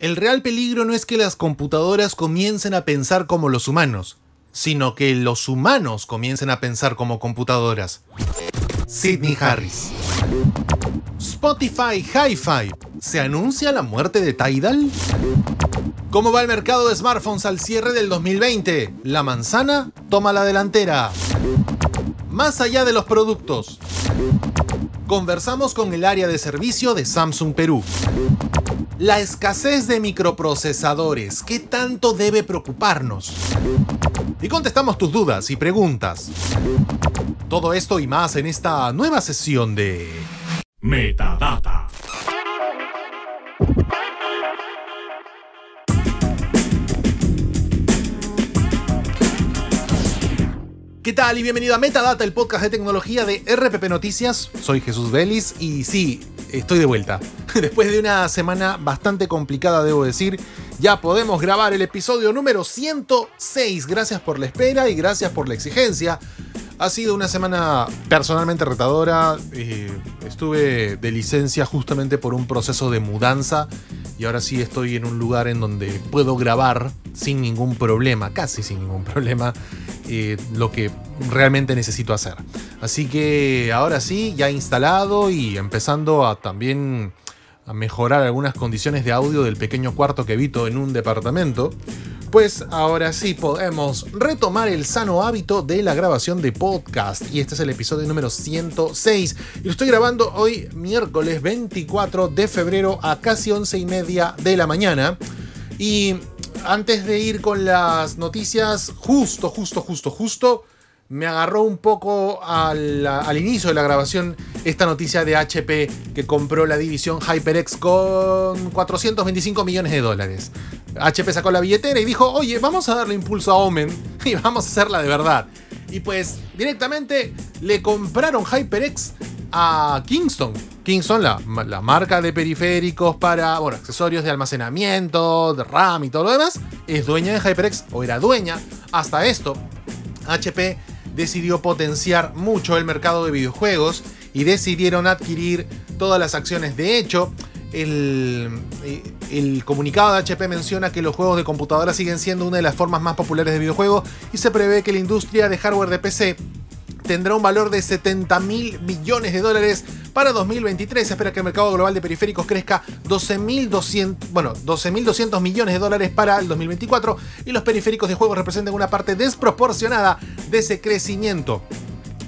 El real peligro no es que las computadoras comiencen a pensar como los humanos, sino que los humanos comiencen a pensar como computadoras. Sidney Harris. Spotify Hi-Fi. ¿Se anuncia la muerte de Tidal? ¿Cómo va el mercado de smartphones al cierre del 2020? La manzana toma la delantera más allá de los productos. Conversamos con el área de servicio de Samsung Perú. La escasez de microprocesadores, ¿qué tanto debe preocuparnos? Y contestamos tus dudas y preguntas. Todo esto y más en esta nueva sesión de Metadata. ¿Qué tal y bienvenido a Metadata, el podcast de tecnología de RPP Noticias? Soy Jesús Vélez y sí, estoy de vuelta. Después de una semana bastante complicada, debo decir, ya podemos grabar el episodio número 106. Gracias por la espera y gracias por la exigencia. Ha sido una semana personalmente retadora. Eh, estuve de licencia justamente por un proceso de mudanza y ahora sí estoy en un lugar en donde puedo grabar sin ningún problema, casi sin ningún problema, eh, lo que realmente necesito hacer. Así que ahora sí, ya instalado y empezando a también a mejorar algunas condiciones de audio del pequeño cuarto que evito en un departamento. Pues ahora sí podemos retomar el sano hábito de la grabación de podcast. Y este es el episodio número 106. Y lo estoy grabando hoy, miércoles 24 de febrero, a casi once y media de la mañana. Y antes de ir con las noticias, justo, justo, justo, justo me agarró un poco al, inicio de la grabación esta noticia de HP que compró la división HyperX con 425 millones de dólares. HP sacó la billetera y dijo, oye, vamos a darle impulso a Omen y vamos a hacerla de verdad. Y pues directamente le compraron HyperX a Kingston. Kingston, la, marca de periféricos para, accesorios de almacenamiento, de RAM y todo lo demás, es dueña de HyperX o era dueña hasta esto. HP decidió potenciar mucho el mercado de videojuegos y decidieron adquirir todas las acciones. De hecho, el, comunicado de HP menciona que los juegos de computadora siguen siendo una de las formas más populares de videojuegos y se prevé que la industria de hardware de PC tendrá un valor de 70 mil millones de dólares para 2023. Se espera que el mercado global de periféricos crezca 12.200 bueno, 12 millones de dólares para el 2024 y los periféricos de juegos representan una parte desproporcionada de ese crecimiento.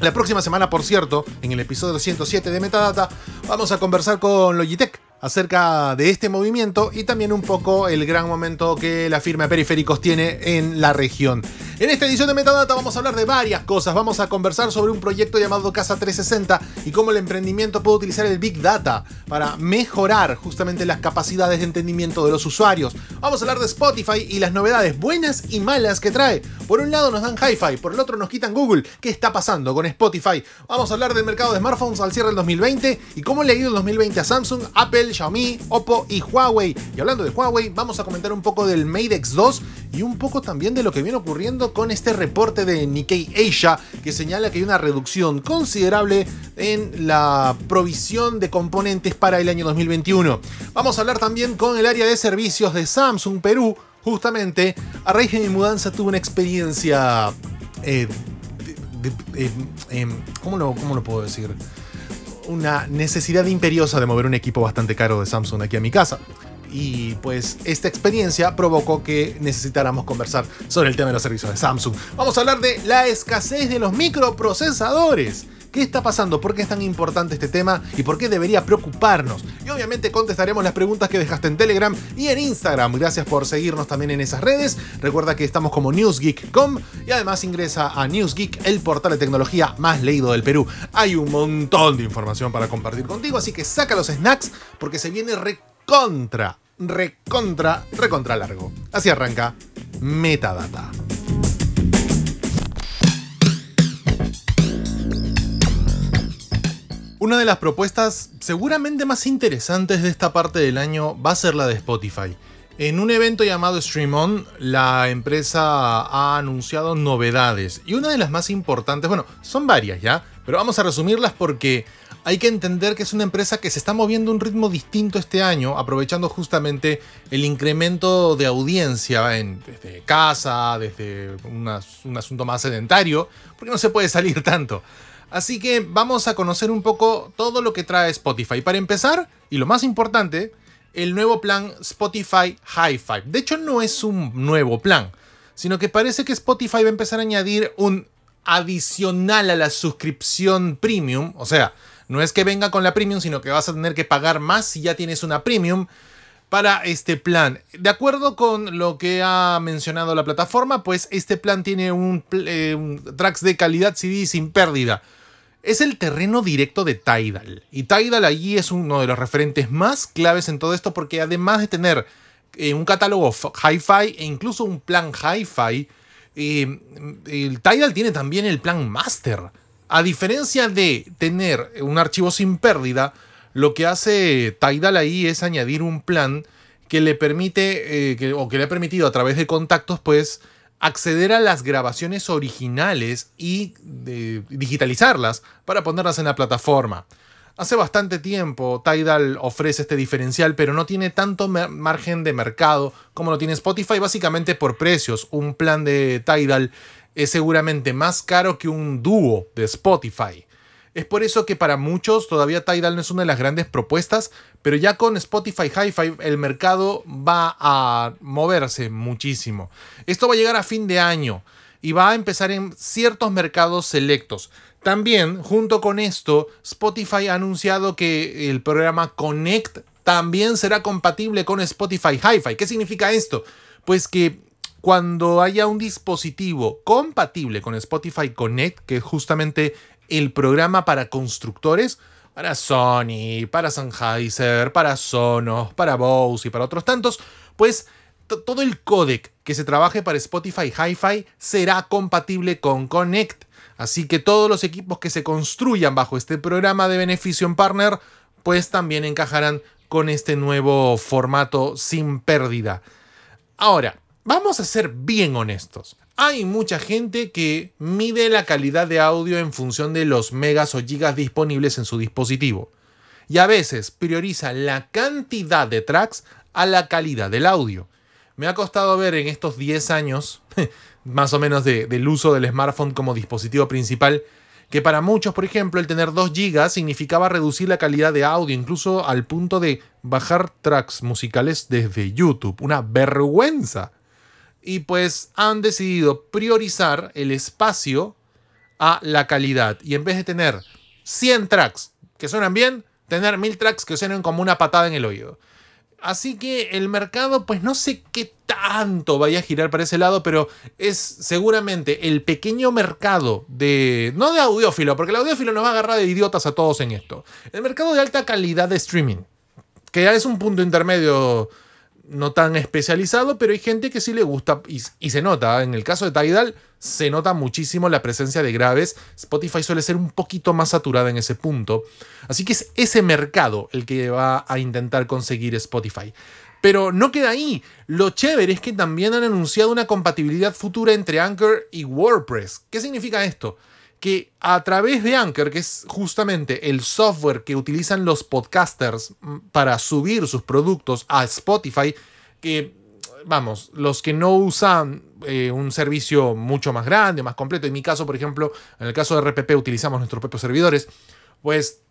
La próxima semana, por cierto, en el episodio 107 de Metadata, vamos a conversar con Logitech acerca de este movimiento y también un poco el gran momento que la firma Periféricos tiene en la región. En esta edición de Metadata vamos a hablar de varias cosas, vamos a conversar sobre un proyecto llamado Casa 360 y cómo el emprendimiento puede utilizar el Big Data para mejorar justamente las capacidades de entendimiento de los usuarios. Vamos a hablar de Spotify y las novedades buenas y malas que trae. Por un lado nos dan hi-fi, por el otro nos quitan Google. ¿Qué está pasando con Spotify? Vamos a hablar del mercado de smartphones al cierre del 2020 y cómo le ha ido el 2020 a Samsung, Apple, Xiaomi, Oppo y Huawei. Y hablando de Huawei, vamos a comentar un poco del Mate X2 y un poco también de lo que viene ocurriendo con este reporte de Nikkei Asia que señala que hay una reducción considerable en la provisión de componentes para el año 2021. Vamos a hablar también con el área de servicios de Samsung Perú. Justamente, a raíz de mi mudanza tuve una experiencia... Eh, eh em, ¿cómo, lo, ¿Cómo lo puedo decir? una necesidad imperiosa de mover un equipo bastante caro de Samsung aquí a mi casa. Y pues esta experiencia provocó que necesitáramos conversar sobre el tema de los servicios de Samsung. Vamos a hablar de la escasez de los microprocesadores. ¿Qué está pasando? ¿Por qué es tan importante este tema? ¿Y por qué debería preocuparnos? Y obviamente contestaremos las preguntas que dejaste en Telegram y en Instagram. Gracias por seguirnos también en esas redes. Recuerda que estamos como newsgeek.com y además ingresa a Newsgeek, el portal de tecnología más leído del Perú. Hay un montón de información para compartir contigo, así que saca los snacks porque se viene recontra, recontra, recontra largo. Así arranca Metadata. Una de las propuestas seguramente más interesantes de esta parte del año va a ser la de Spotify. En un evento llamado Stream On, la empresa ha anunciado novedades y una de las más importantes, bueno, son varias ya, pero vamos a resumirlas porque hay que entender que es una empresa que se está moviendo a un ritmo distinto este año, aprovechando justamente el incremento de audiencia desde casa, desde un asunto más sedentario, porque no se puede salir tanto. Así que vamos a conocer un poco todo lo que trae Spotify. Para empezar, y lo más importante, el nuevo plan Spotify High Five. De hecho, no es un nuevo plan, sino que parece que Spotify va a empezar a añadir un adicional a la suscripción premium. O sea, no es que venga con la premium, sino que vas a tener que pagar más si ya tienes una premium para este plan. De acuerdo con lo que ha mencionado la plataforma, pues este plan tiene un eh, tracks de calidad CD sin pérdida es el terreno directo de Tidal. Y Tidal allí es uno de los referentes más claves en todo esto porque además de tener eh, un catálogo hi-fi e incluso un plan hi-fi, eh, el Tidal tiene también el plan master. A diferencia de tener un archivo sin pérdida, lo que hace Tidal ahí es añadir un plan que le permite, eh, o que le ha permitido a través de contactos, pues, acceder a las grabaciones originales y eh, digitalizarlas para ponerlas en la plataforma. Hace bastante tiempo Tidal ofrece este diferencial, pero no tiene tanto margen de mercado como lo tiene Spotify, básicamente por precios. Un plan de Tidal es seguramente más caro que un dúo de Spotify. Es por eso que para muchos todavía Tidal no es una de las grandes propuestas, pero ya con Spotify Hi-Fi el mercado va a moverse muchísimo. Esto va a llegar a fin de año y va a empezar en ciertos mercados selectos. También, junto con esto, Spotify ha anunciado que el programa Connect también será compatible con Spotify Hi-Fi. ¿Qué significa esto? Pues que cuando haya un dispositivo compatible con Spotify Connect, que justamente el programa para constructores, para Sony, para Sennheiser, para Sonos, para Bose y para otros tantos, pues todo el codec que se trabaje para Spotify Hi-Fi será compatible con Connect. Así que todos los equipos que se construyan bajo este programa de Beneficio en Partner, pues también encajarán con este nuevo formato sin pérdida. Ahora, vamos a ser bien honestos hay mucha gente que mide la calidad de audio en función de los megas o gigas disponibles en su dispositivo. Y a veces prioriza la cantidad de tracks a la calidad del audio. Me ha costado ver en estos 10 años, más o menos de, del uso del smartphone como dispositivo principal, que para muchos, por ejemplo, el tener 2 gigas significaba reducir la calidad de audio, incluso al punto de bajar tracks musicales desde YouTube. Una vergüenza y pues han decidido priorizar el espacio a la calidad. Y en vez de tener 100 tracks que suenan bien, tener 1000 tracks que suenan como una patada en el oído. Así que el mercado, pues no sé qué tanto vaya a girar para ese lado, pero es seguramente el pequeño mercado de. No de audiófilo, porque el audiófilo nos va a agarrar de idiotas a todos en esto. El mercado de alta calidad de streaming, que ya es un punto intermedio no tan especializado, pero hay gente que sí le gusta y, se nota. ¿ah? En el caso de Tidal, se nota muchísimo la presencia de graves. Spotify suele ser un poquito más saturada en ese punto. Así que es ese mercado el que va a intentar conseguir Spotify. Pero no queda ahí. Lo chévere es que también han anunciado una compatibilidad futura entre Anchor y WordPress. ¿Qué significa esto? que a través de Anchor, que es justamente el software que utilizan los podcasters mm, para subir sus productos a Spotify, que, vamos, los que no usan eh, un servicio mucho más grande, más completo, en mi caso, por ejemplo, en el caso de RPP utilizamos nuestros propios servidores, pues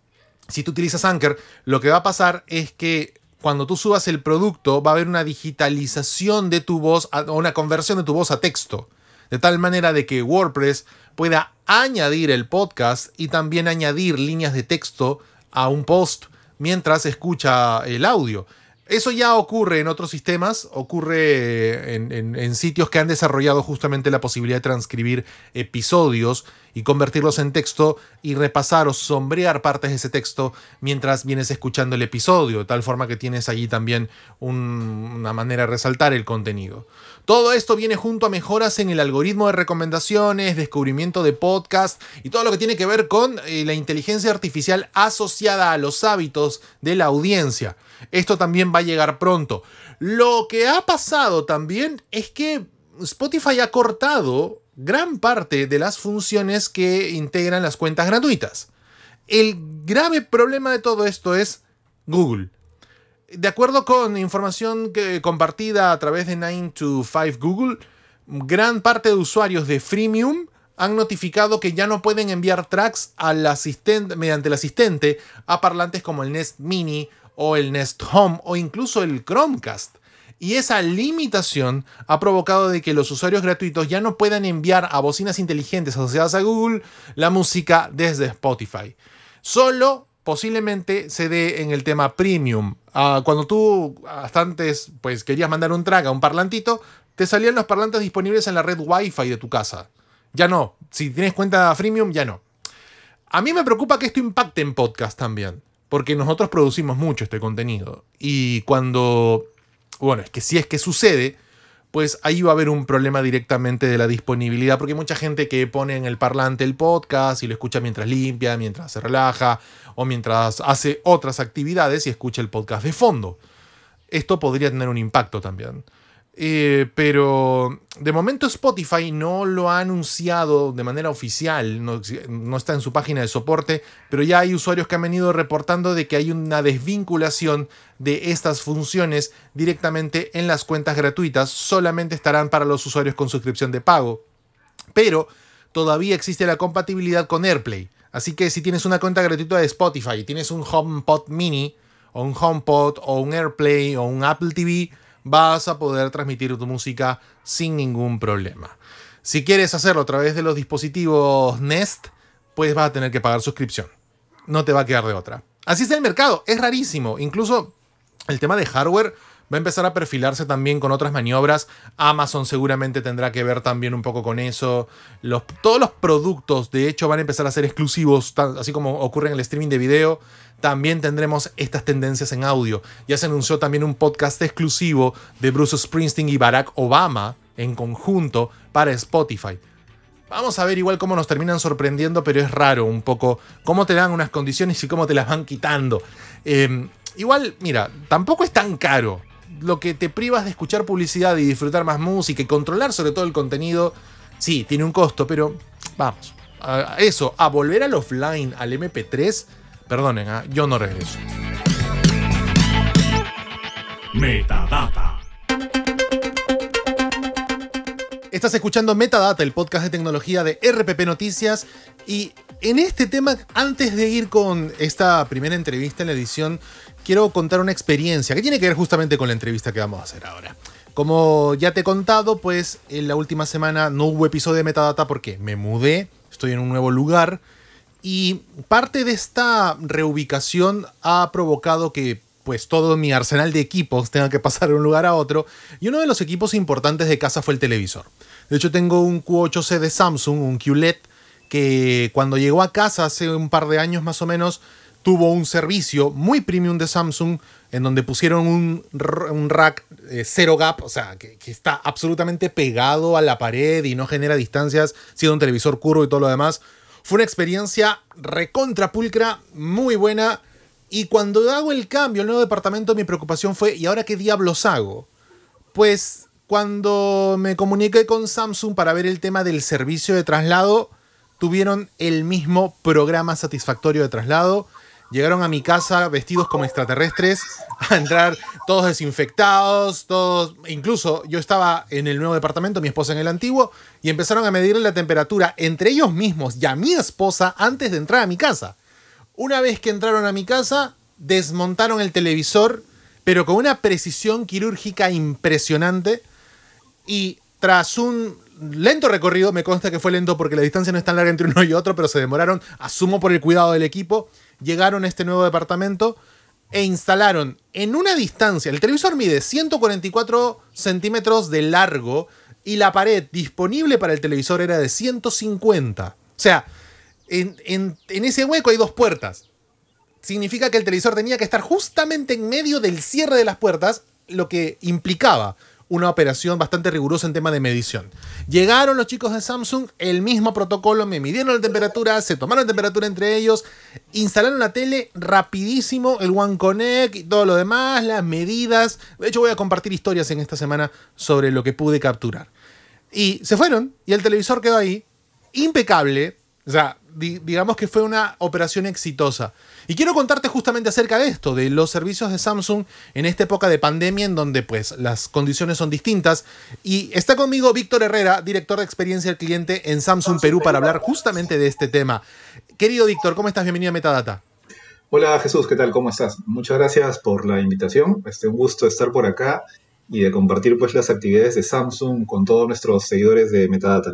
si tú utilizas Anchor, lo que va a pasar es que cuando tú subas el producto va a haber una digitalización de tu voz, o una conversión de tu voz a texto. De tal manera de que WordPress pueda añadir el podcast y también añadir líneas de texto a un post mientras escucha el audio. Eso ya ocurre en otros sistemas, ocurre en, sitios que han desarrollado justamente la posibilidad de transcribir episodios y convertirlos en texto y repasar o sombrear partes de ese texto mientras vienes escuchando el episodio, de tal forma que tienes allí también una manera de resaltar el contenido. Todo esto viene junto a mejoras en el algoritmo de recomendaciones, descubrimiento de podcast y todo lo que tiene que ver con eh, la inteligencia artificial asociada a los hábitos de la audiencia. Esto también va a llegar pronto. Lo que ha pasado también es que Spotify ha cortado gran parte de las funciones que integran las cuentas gratuitas. El grave problema de todo esto es Google. De acuerdo con información que, compartida a través de 9 to 5 Google, gran parte de usuarios de freemium han notificado que ya no pueden enviar tracks al asistente, mediante el asistente a parlantes como el Nest Mini o el Nest Home o incluso el Chromecast y esa limitación ha provocado de que los usuarios gratuitos ya no puedan enviar a bocinas inteligentes asociadas a Google la música desde Spotify. Solo posiblemente se dé en el tema premium. Ah, cuando tú hasta antes pues, querías mandar un track a un parlantito, te salían los parlantes disponibles en la red Wi-Fi de tu casa. Ya no. Si tienes cuenta freemium, ya no. A mí me preocupa que esto impacte en podcast también, porque nosotros producimos mucho este contenido. Y cuando bueno, es que si es que sucede, pues ahí va a haber un problema directamente de la disponibilidad, porque hay mucha gente que pone en el parlante el podcast y lo escucha mientras limpia, mientras se relaja o mientras hace otras actividades y escucha el podcast de fondo. Esto podría tener un impacto también. Eh, pero de momento Spotify no lo ha anunciado de manera oficial, no, está en su página de soporte, pero ya hay usuarios que han venido reportando de que hay una desvinculación de estas funciones directamente en las cuentas gratuitas, solamente estarán para los usuarios con suscripción de pago. Pero todavía existe la compatibilidad con AirPlay, así que si tienes una cuenta gratuita de Spotify y tienes un HomePod mini, o un HomePod, o un AirPlay, o un Apple TV, vas a poder transmitir tu música sin ningún problema. Si quieres hacerlo a través de los dispositivos Nest, pues vas a tener que pagar suscripción. No te va a quedar de otra. Así es el mercado, es rarísimo. Incluso el tema de hardware va a empezar a perfilarse también con otras maniobras. Amazon seguramente tendrá que ver también un poco con eso. todos los productos, de hecho, van a empezar a ser exclusivos, así como ocurre en el streaming de video también tendremos estas tendencias en audio. Ya se anunció también un podcast exclusivo de Bruce Springsteen y Barack Obama en conjunto para Spotify. Vamos a ver igual cómo nos terminan sorprendiendo, pero es raro un poco cómo te dan unas condiciones y cómo te las van quitando. Em, igual, mira, tampoco es tan caro. Lo que te privas de escuchar publicidad y disfrutar más música y controlar sobre todo el contenido, sí, tiene un costo, pero vamos. eso, a volver al offline, al MP3, Perdonen, ¿ah? yo no regreso. Metadata. Estás escuchando Metadata, el podcast de tecnología de RPP Noticias. Y en este tema, antes de ir con esta primera entrevista en la edición, quiero contar una experiencia que tiene que ver justamente con la entrevista que vamos a hacer ahora. Como ya te he contado, pues en la última semana no hubo episodio de Metadata porque me mudé, estoy en un nuevo lugar y parte de esta reubicación ha provocado que pues todo mi arsenal de equipos tenga que pasar de un lugar a otro. Y uno de los equipos importantes de casa fue el televisor. De hecho tengo un Q8C de Samsung, un QLED, que cuando llegó a casa hace un par de años más o menos, tuvo un servicio muy premium de Samsung en donde pusieron un, rack eh, cero gap, o sea, que, está absolutamente pegado a la pared y no genera distancias, siendo un televisor curvo y todo lo demás. Fue una experiencia recontrapulcra, muy buena. Y cuando hago el cambio al nuevo departamento, mi preocupación fue, ¿y ahora qué diablos hago? Pues cuando me comuniqué con Samsung para ver el tema del servicio de traslado, tuvieron el mismo programa satisfactorio de traslado llegaron a mi casa vestidos como extraterrestres, a entrar todos desinfectados, todos, incluso yo estaba en el nuevo departamento, mi esposa en el antiguo, y empezaron a medir la temperatura entre ellos mismos y a mi esposa antes de entrar a mi casa. Una vez que entraron a mi casa, desmontaron el televisor, pero con una precisión quirúrgica impresionante, y tras un lento recorrido, me consta que fue lento porque la distancia no es tan larga entre uno y otro, pero se demoraron, asumo por el cuidado del equipo, llegaron a este nuevo departamento e instalaron en una distancia, el televisor mide 144 centímetros de largo y la pared disponible para el televisor era de 150. O sea, en, ese hueco hay dos puertas. Significa que el televisor tenía que estar justamente en medio del cierre de las puertas, lo que implicaba una operación bastante rigurosa en tema de medición. Llegaron los chicos de Samsung, el mismo protocolo, me midieron la temperatura, se tomaron temperatura entre ellos, instalaron la tele rapidísimo, el One Connect y todo lo demás, las medidas. De hecho, voy a compartir historias en esta semana sobre lo que pude capturar. Y se fueron y el televisor quedó ahí, impecable. O sea, digamos que fue una operación exitosa. Y quiero contarte justamente acerca de esto, de los servicios de Samsung en esta época de pandemia en donde pues las condiciones son distintas. Y está conmigo Víctor Herrera, director de experiencia del cliente en Samsung Perú, para hablar justamente de este tema. Querido Víctor, ¿cómo estás? Bienvenido a Metadata. Hola Jesús, ¿qué tal? ¿Cómo estás? Muchas gracias por la invitación. Este un gusto estar por acá y de compartir pues las actividades de Samsung con todos nuestros seguidores de Metadata.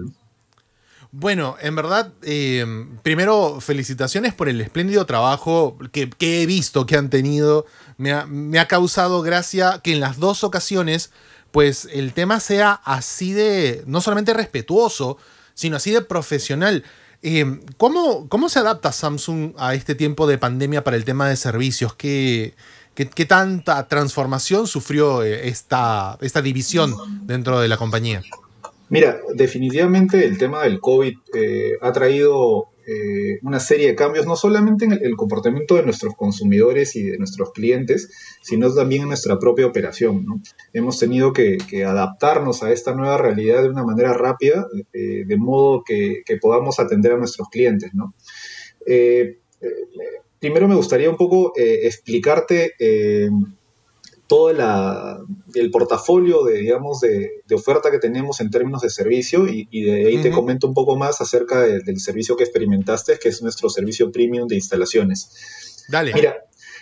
Bueno, en verdad, em, primero felicitaciones por el espléndido trabajo que, he visto que han tenido. Me ha, causado gracia que en las dos ocasiones, pues el tema sea así de, no solamente respetuoso, sino así de profesional. Em, ¿cómo, se adapta Samsung a este tiempo de pandemia para el tema de servicios? ¿Qué, qué, tanta transformación sufrió eh, esta división dentro de la compañía? Mira, definitivamente el tema del COVID eh, ha traído eh, una serie de cambios, no solamente en el, comportamiento de nuestros consumidores y de nuestros clientes, sino también en nuestra propia operación. Hemos tenido que, adaptarnos a esta nueva realidad de una manera rápida, eh, de modo que, podamos atender a nuestros clientes. primero me gustaría un poco explicarte todo el portafolio de, digamos, de, oferta que tenemos en términos de servicio y, de ahí te comento un poco más acerca del servicio que experimentaste, que es nuestro servicio premium de instalaciones. Dale. Mira,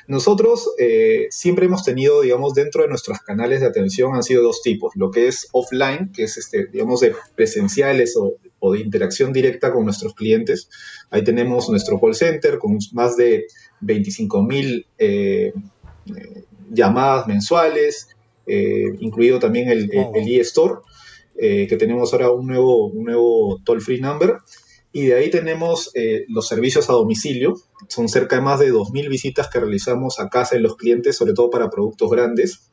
nosotros eh, siempre hemos tenido, digamos, dentro de nuestros canales de atención han sido dos tipos, lo que es offline, que es, este, digamos, de presenciales o, de interacción directa con nuestros clientes. Ahí tenemos nuestro call center con más de 25 mil... Eh, eh, llamadas mensuales, eh, incluido también el, oh, el, eh, que tenemos ahora un nuevo, nuevo toll free number. Y de ahí tenemos eh, los servicios a domicilio. Son cerca de más de 2.000 visitas que realizamos a casa de los clientes, sobre todo para productos grandes.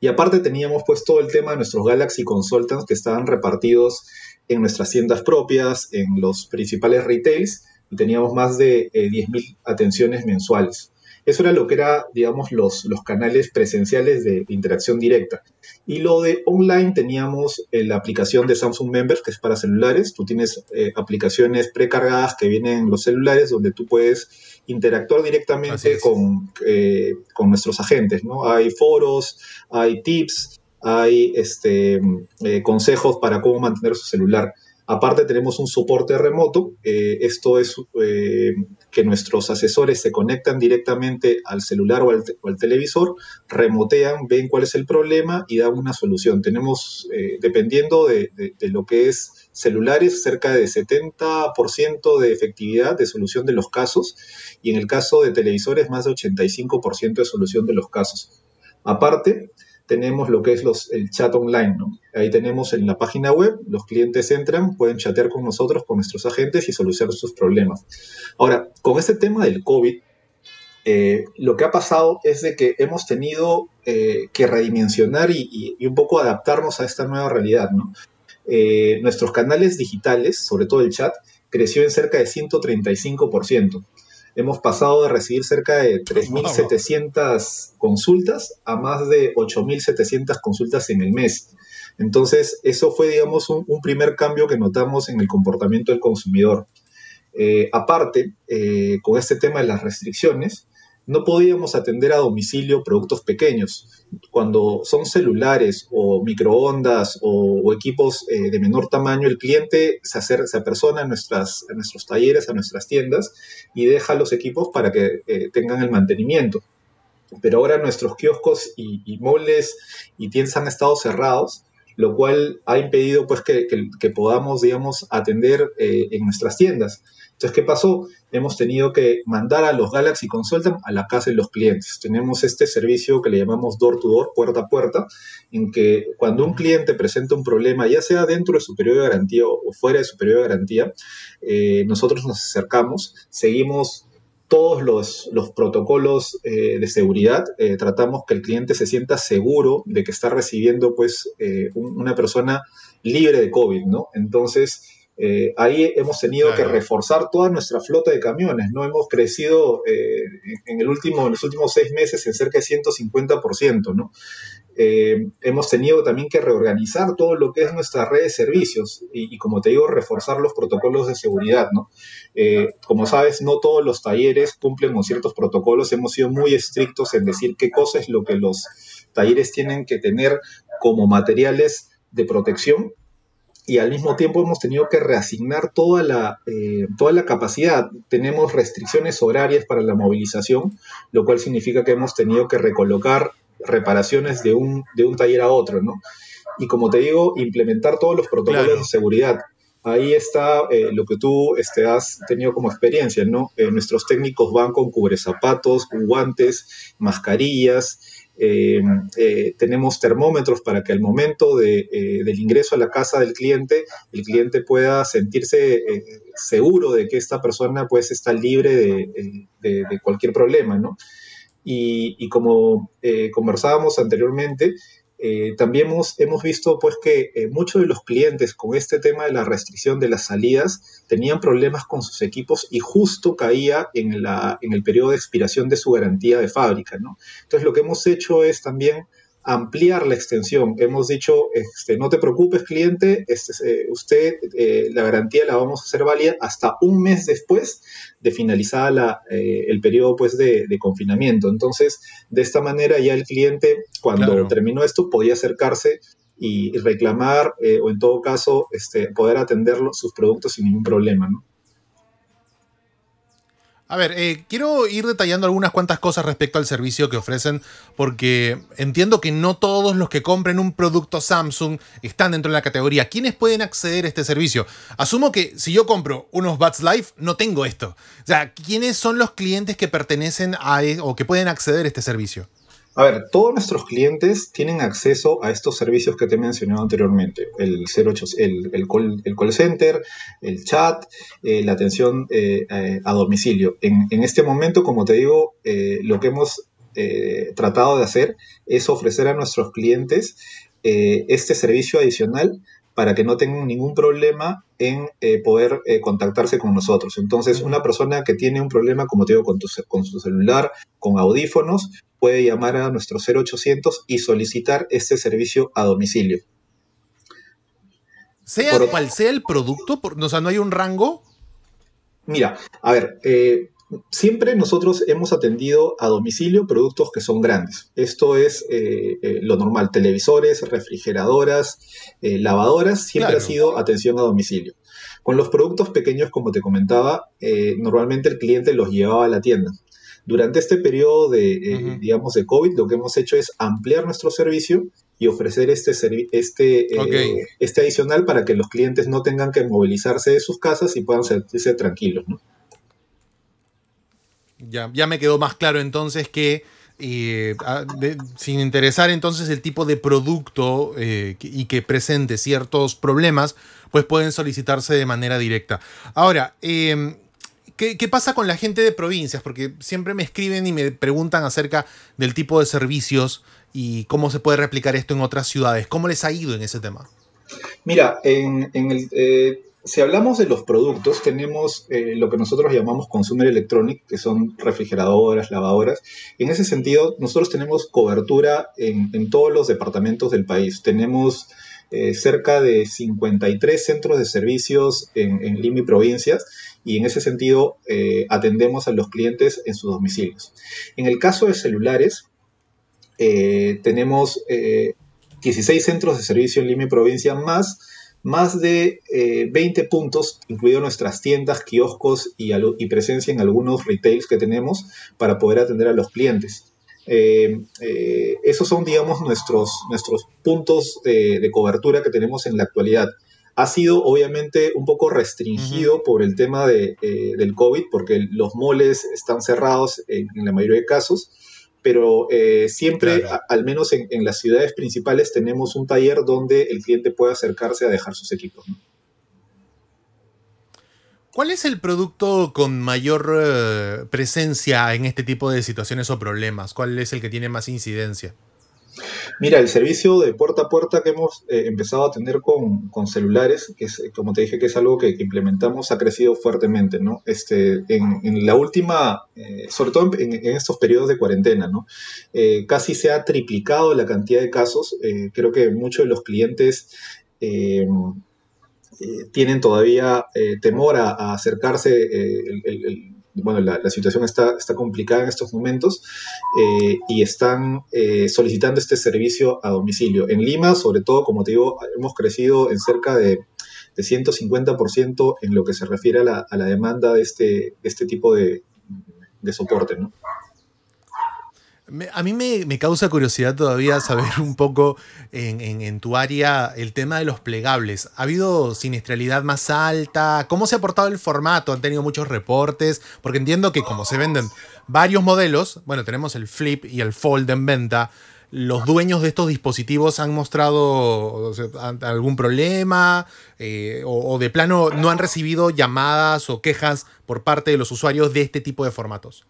Y aparte teníamos pues todo el tema de nuestros Galaxy Consultants que estaban repartidos en nuestras tiendas propias, en los principales retails, y teníamos más de 10.000 atenciones mensuales. Eso era lo que era, digamos, los, los canales presenciales de interacción directa. Y lo de online teníamos eh, la aplicación de Samsung Members, que es para celulares. Tú tienes eh, aplicaciones precargadas que vienen en los celulares donde tú puedes interactuar directamente eh, con, nuestros agentes, ¿no? Hay foros, hay tips, hay este, consejos para cómo mantener su celular. Aparte tenemos un soporte remoto, esto es que nuestros asesores se conectan directamente al celular o al, televisor, remotean, ven cuál es el problema y dan una solución. Tenemos, eh, dependiendo de, de lo que es celulares, cerca de 70% de efectividad de solución de los casos y en el caso de televisores más de 85% de solución de los casos. Aparte, tenemos lo que es el chat online. ¿no? Ahí tenemos en la página web, los clientes entran, pueden chatear con nosotros, con nuestros agentes y solucionar sus problemas. Ahora, con este tema del COVID, eh, lo que ha pasado es de que hemos tenido eh, que redimensionar y, un poco adaptarnos a esta nueva realidad. Eh, nuestros canales digitales, sobre todo el chat, creció en cerca de 135%. Hemos pasado de recibir cerca de 3.700 consultas a más de 8.700 consultas en el mes. Entonces, eso fue, digamos, un, primer cambio que notamos en el comportamiento del consumidor. Eh, aparte, eh, con este tema de las restricciones, no podíamos atender a domicilio productos pequeños. Cuando son celulares o microondas o, equipos eh, de menor tamaño, el cliente se, hacer, se apersona a, nuestras, a nuestros talleres, a nuestras tiendas y deja los equipos para que eh, tengan el mantenimiento. Pero ahora nuestros kioscos y, y y tiendas han estado cerrados lo cual ha impedido pues, que, podamos, digamos, atender eh, en nuestras tiendas. Entonces, ¿qué pasó? Hemos tenido que mandar a los Galaxy Consultant a la casa de los clientes. Tenemos este servicio que le llamamos door to door, puerta a puerta, en que cuando un cliente presenta un problema, ya sea dentro de su periodo de garantía o fuera de su periodo de garantía, eh, nosotros nos acercamos, seguimos todos los, protocolos eh, de seguridad. Eh, tratamos que el cliente se sienta seguro de que está recibiendo pues, eh, una persona libre de COVID, ¿no? Entonces, ahí hemos tenido que reforzar toda nuestra flota de camiones, ¿no? Hemos crecido en, el último, en los últimos seis meses en cerca de 150%, ¿no? Eh, hemos tenido también que reorganizar todo lo que es nuestra red de servicios y, como te digo, reforzar los protocolos de seguridad. ¿no? Eh, como sabes, no todos los talleres cumplen con ciertos protocolos. Hemos sido muy estrictos en decir qué cosa es lo que los talleres tienen que tener como materiales de protección y al mismo tiempo hemos tenido que reasignar toda la, eh, toda la capacidad. Tenemos restricciones horarias para la movilización, lo cual significa que hemos tenido que recolocar reparaciones de un, de un taller a otro, ¿no? Y como te digo, implementar todos los protocolos de seguridad. Ahí está eh, lo que tú este, has tenido como experiencia, ¿no? Eh, nuestros técnicos van con cubrezapatos, guantes, mascarillas, eh, tenemos termómetros para que al momento de, del ingreso a la casa del cliente, el cliente pueda sentirse seguro de que esta persona pues está libre de, de cualquier problema, ¿no? Y, como eh, conversábamos anteriormente, eh, también hemos, visto pues que eh, muchos de los clientes con este tema de la restricción de las salidas tenían problemas con sus equipos y justo caía en, la, en el periodo de expiración de su garantía de fábrica. Entonces lo que hemos hecho es también ampliar la extensión. Hemos dicho, este, no te preocupes cliente, este, usted eh, la garantía la vamos a hacer válida hasta un mes después de finalizada la, eh, el periodo pues, de, confinamiento. Entonces, de esta manera ya el cliente, cuando terminó esto, podía acercarse y reclamar eh, o en todo caso este, poder atender sus productos sin ningún problema. ¿no? A ver, eh, quiero ir detallando algunas cuantas cosas respecto al servicio que ofrecen, porque entiendo que no todos los que compren un producto Samsung están dentro de la categoría. ¿Quiénes pueden acceder a este servicio? Asumo que si yo compro unos Buds Life, no tengo esto. O sea, ¿quiénes son los clientes que pertenecen a e-, o que pueden acceder a este servicio? A ver, todos nuestros clientes tienen acceso a estos servicios que te he mencionado anteriormente, el, 08, el, el, call, center, el chat, eh, la atención eh, eh, a domicilio. En, este momento, como te digo, lo que hemos tratado de hacer es ofrecer a nuestros clientes este servicio adicional para que no tengan ningún problema en poder contactarse con nosotros. Entonces, una persona que tiene un problema, como te digo, con, con su celular, con audífonos, puede llamar a nuestro 0800 y solicitar este servicio a domicilio. Sea cual sea el producto, o sea, no hay un rango. Mira, a ver, eh, siempre nosotros hemos atendido a domicilio productos que son grandes. Esto es eh, eh, lo normal, televisores, refrigeradoras, lavadoras, siempre ha sido atención a domicilio. Con los productos pequeños, como te comentaba, normalmente el cliente los llevaba a la tienda. Durante este periodo de, eh, digamos, de COVID, lo que hemos hecho es ampliar nuestro servicio y ofrecer este, este, eh, este adicional para que los clientes no tengan que movilizarse de sus casas y puedan sentirse tranquilos, ¿no? Ya, ya me quedó más claro entonces que eh, ah, sin interesar entonces el tipo de producto y que presente ciertos problemas, pues pueden solicitarse de manera directa. Ahora, eh, ¿qué, pasa con la gente de provincias? Porque siempre me escriben y me preguntan acerca del tipo de servicios y cómo se puede replicar esto en otras ciudades. ¿Cómo les ha ido en ese tema? Mira, en, eh, si hablamos de los productos, tenemos eh, lo que nosotros llamamos consumer electronic, que son refrigeradoras, lavadoras. En ese sentido, nosotros tenemos cobertura en, todos los departamentos del país. Tenemos eh, cerca de 53 centros de servicios en, en Lima y provincias y en ese sentido eh, atendemos a los clientes en sus domicilios. En el caso de celulares, eh, tenemos 16 eh, centros de servicio en Lima y provincia más más de 20 puntos, incluido nuestras tiendas, kioscos y, y, presencia en algunos retails que tenemos para poder atender a los clientes. esos son, digamos, nuestros, nuestros puntos de cobertura que tenemos en la actualidad ha sido obviamente un poco restringido por el tema de, eh, del COVID, porque los moles están cerrados en, la mayoría de casos, pero eh, siempre, al menos en, las ciudades principales, tenemos un taller donde el cliente puede acercarse a dejar sus equipos. ¿Cuál es el producto con mayor eh, presencia en este tipo de situaciones o problemas? ¿Cuál es el que tiene más incidencia? Mira, el servicio de puerta a puerta que hemos eh, empezado a tener con, celulares, que es, como te dije que es algo que, implementamos, ha crecido fuertemente, ¿no? Este, en, la última, eh, sobre todo en, estos periodos de cuarentena, ¿no? Eh, casi se ha triplicado la cantidad de casos. creo que muchos de los clientes... tienen todavía temor a, acercarse el bueno, la, situación está, está, complicada en estos momentos eh, y están eh, solicitando este servicio a domicilio. En Lima, sobre todo, como te digo, hemos crecido en cerca de, de 150% en lo que se refiere a la, demanda de este, este tipo de, de soporte, ¿no? a mí me, causa curiosidad todavía saber un poco en, tu área el tema de los plegables. ¿Ha habido siniestralidad más alta? ¿Cómo se ha portado el formato? ¿Han tenido muchos reportes? Porque entiendo que como se venden varios modelos, bueno, tenemos el flip y el fold en venta, los dueños de estos dispositivos han mostrado algún problema eh, o de plano no han recibido llamadas o quejas por parte de los usuarios de este tipo de formatos.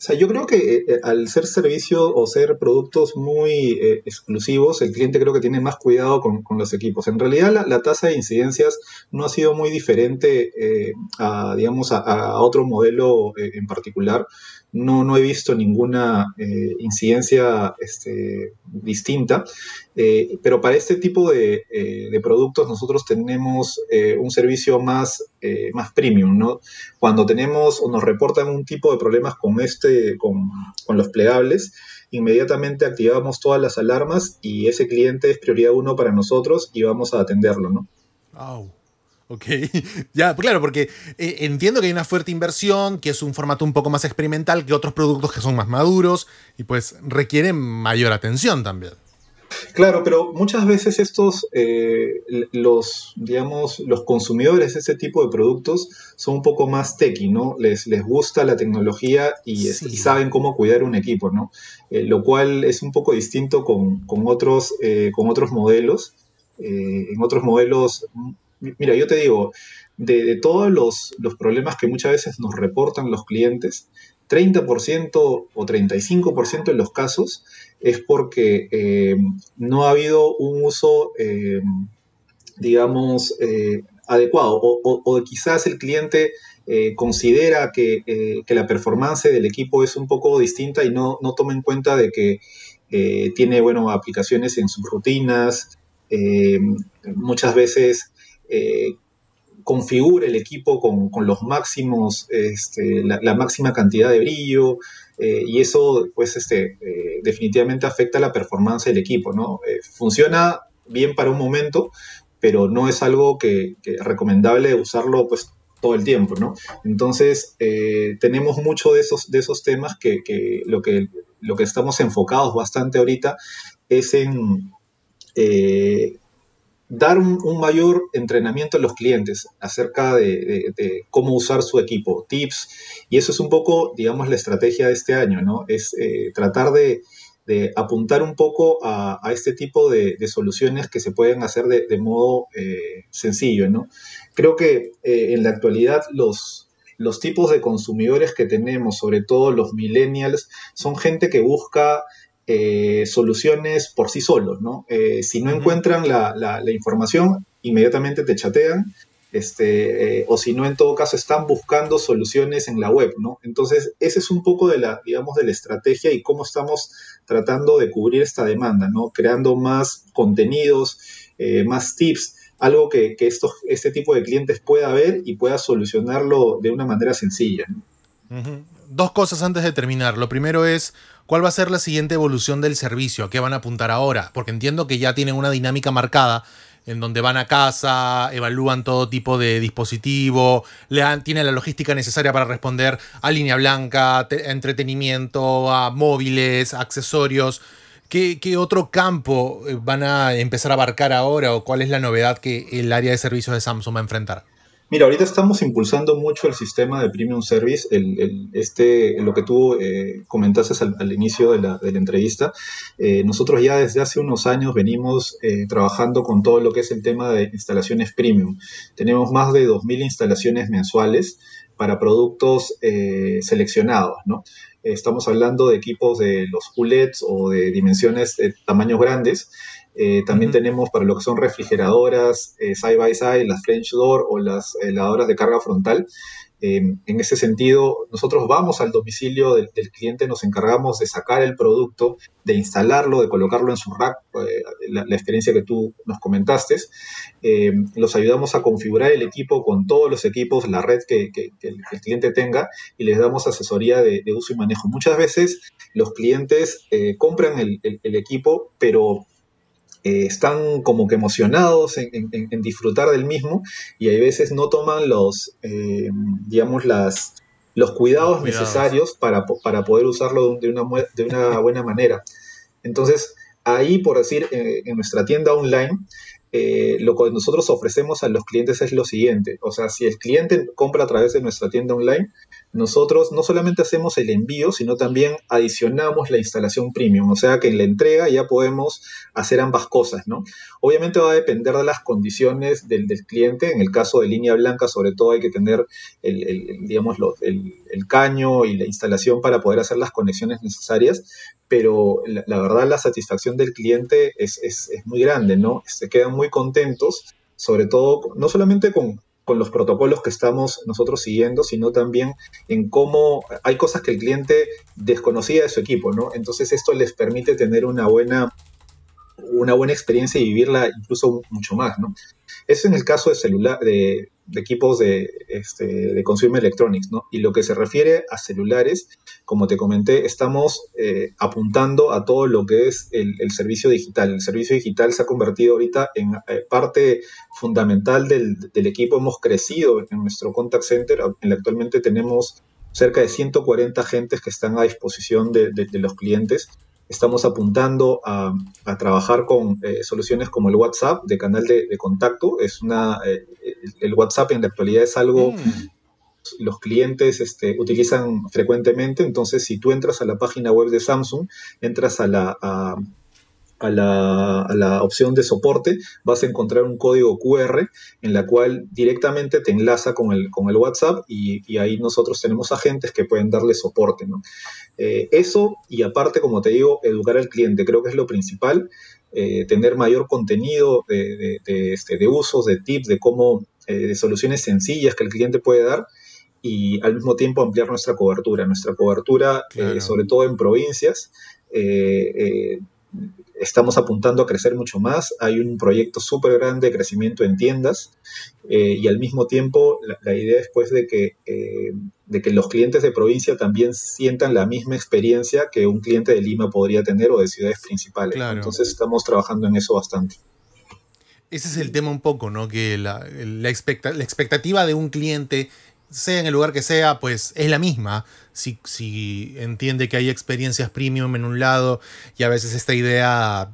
O sea, yo creo que eh, eh, al ser servicio o ser productos muy eh, exclusivos, el cliente creo que tiene más cuidado con, los equipos. En realidad, la, tasa de incidencias no ha sido muy diferente a, digamos, a otro modelo en particular no, no he visto ninguna eh, incidencia este, distinta, eh, pero para este tipo de, eh, productos nosotros tenemos un servicio más, más premium, ¿no? Cuando tenemos o nos reportan un tipo de problemas con, este, con, los plegables, inmediatamente activamos todas las alarmas y ese cliente es prioridad uno para nosotros y vamos a atenderlo, ¿no? Ok, ya, pues claro, porque eh, entiendo que hay una fuerte inversión, que es un formato un poco más experimental que otros productos que son más maduros y pues requieren mayor atención también. Claro, pero muchas veces estos, eh, los, digamos, los consumidores de este tipo de productos son un poco más techy, ¿no? Les, les gusta la tecnología y, saben cómo cuidar un equipo, ¿no? Eh, lo cual es un poco distinto con, otros, con otros modelos. en otros modelos Mira, yo te digo, de, todos los, problemas que muchas veces nos reportan los clientes, 30% o 35% en los casos es porque eh, no ha habido un uso, eh, digamos, eh, adecuado o, quizás el cliente considera que, la performance del equipo es un poco distinta y no, no toma en cuenta de que tiene, bueno, aplicaciones en sus rutinas, muchas veces eh, configure el equipo con, los máximos, este, la, máxima cantidad de brillo, eh, y eso pues este, eh, definitivamente afecta la performance del equipo, ¿no? funciona bien para un momento, pero no es algo que, que recomendable usarlo pues todo el tiempo, ¿no? Entonces, tenemos muchos de esos, de esos temas que, lo que lo que estamos enfocados bastante ahorita es en dar un, mayor entrenamiento a los clientes acerca de, cómo usar su equipo, tips, y eso es un poco, digamos, la estrategia de este año, ¿no? Es eh, tratar de, apuntar un poco a, este tipo de, soluciones que se pueden hacer de, modo eh, sencillo, ¿no? Creo que eh, en la actualidad los, los tipos de consumidores que tenemos, sobre todo los millennials, son gente que busca eh, soluciones por sí solos, ¿no? Eh, si no encuentran la, información, inmediatamente te chatean, este, eh, o si no, en todo caso, están buscando soluciones en la web, ¿no? Entonces, ese es un poco de la, digamos, de la estrategia y cómo estamos tratando de cubrir esta demanda, ¿no? Creando más contenidos, más tips, algo que, este tipo de clientes pueda ver y pueda solucionarlo de una manera sencilla. ¿no? dos cosas antes de terminar. Lo primero es, ¿cuál va a ser la siguiente evolución del servicio? ¿A qué van a apuntar ahora? Porque entiendo que ya tienen una dinámica marcada en donde van a casa, evalúan todo tipo de dispositivo, tienen la logística necesaria para responder a línea blanca, a entretenimiento, a móviles, accesorios. ¿Qué, ¿Qué, otro campo eh, van a empezar a abarcar ahora o cuál es la novedad que el área de servicios de Samsung va a enfrentar? Mira, ahorita estamos impulsando mucho el sistema de Premium Service, este, lo que tú eh, comentaste al, inicio de la, entrevista. Eh, nosotros ya desde hace unos años venimos eh, trabajando con todo lo que es el tema de instalaciones premium. Tenemos más de 2.000 instalaciones mensuales para productos eh, seleccionados, Estamos hablando de equipos de los QLEDs o de dimensiones de tamaños grandes eh, también tenemos para lo que son refrigeradoras, eh, side by side, las French door o las heladoras eh, de carga frontal. Em, en ese sentido, nosotros vamos al domicilio del, cliente, nos encargamos de sacar el producto, de instalarlo, de colocarlo en su rack, la, experiencia que tú nos comentaste. Em, los ayudamos a configurar el equipo con todos los equipos, la red que, el, cliente tenga y les damos asesoría de, uso y manejo. Muchas veces los clientes compran el equipo, pero eh, están como que emocionados en, disfrutar del mismo y hay veces no toman los, eh, digamos, las, los cuidados, necesarios para, poder usarlo de una, de una buena manera. Entonces, ahí, por decir, eh, en, nuestra tienda online, lo que nosotros ofrecemos a los clientes es lo siguiente. O sea, si el cliente compra a través de nuestra tienda online, nosotros no solamente hacemos el envío, sino también adicionamos la instalación premium, o sea que en la entrega ya podemos hacer ambas cosas, ¿no? Obviamente va a depender de las condiciones del, cliente, en el caso de línea blanca sobre todo hay que tener el, el, caño y la instalación para poder hacer las conexiones necesarias, pero la, verdad la satisfacción del cliente es muy grande, ¿no? Se quedan muy contentos sobre todo, no solamente con, con los protocolos que estamos nosotros siguiendo, sino también en cómo hay cosas que el cliente desconocía de su equipo, ¿no? Entonces esto les permite tener una buena una buena experiencia y vivirla incluso mucho más, ¿no? Eso en el caso de celular, de, equipos de, este, de consumer electronics, ¿no? Y lo que se refiere a celulares, como te comenté, estamos eh, apuntando a todo lo que es el, servicio digital. El servicio digital se ha convertido ahorita en eh, parte fundamental del, equipo. Hemos crecido en nuestro contact center. Actualmente tenemos cerca de 140 agentes que están a disposición de los clientes Estamos apuntando a, trabajar con eh, soluciones como el WhatsApp de canal de, contacto. Es una, eh, el WhatsApp en la actualidad es algo que mm. los clientes este, utilizan frecuentemente. Entonces, si tú entras a la página web de Samsung, entras a la, a la, opción de soporte vas a encontrar un código QR en la cual directamente te enlaza con el, con el WhatsApp y, ahí nosotros tenemos agentes que pueden darle soporte. Eh, eso y aparte, como te digo, educar al cliente creo que es lo principal. Eh, tener mayor contenido de, este, de, usos, de tips, de cómo, eh, de soluciones sencillas que el cliente puede dar y al mismo tiempo ampliar nuestra cobertura. Nuestra cobertura, sobre todo en provincias, estamos apuntando a crecer mucho más. Hay un proyecto súper grande de crecimiento en tiendas eh, y al mismo tiempo la, idea es pues, de que, eh, de que los clientes de provincia también sientan la misma experiencia que un cliente de Lima podría tener o de ciudades principales. Entonces estamos trabajando en eso bastante. Ese es el tema un poco, ¿no? Que la, la expectativa de un cliente sea en el lugar que sea, pues es la misma. Si, entiende que hay experiencias premium en un lado y a veces esta idea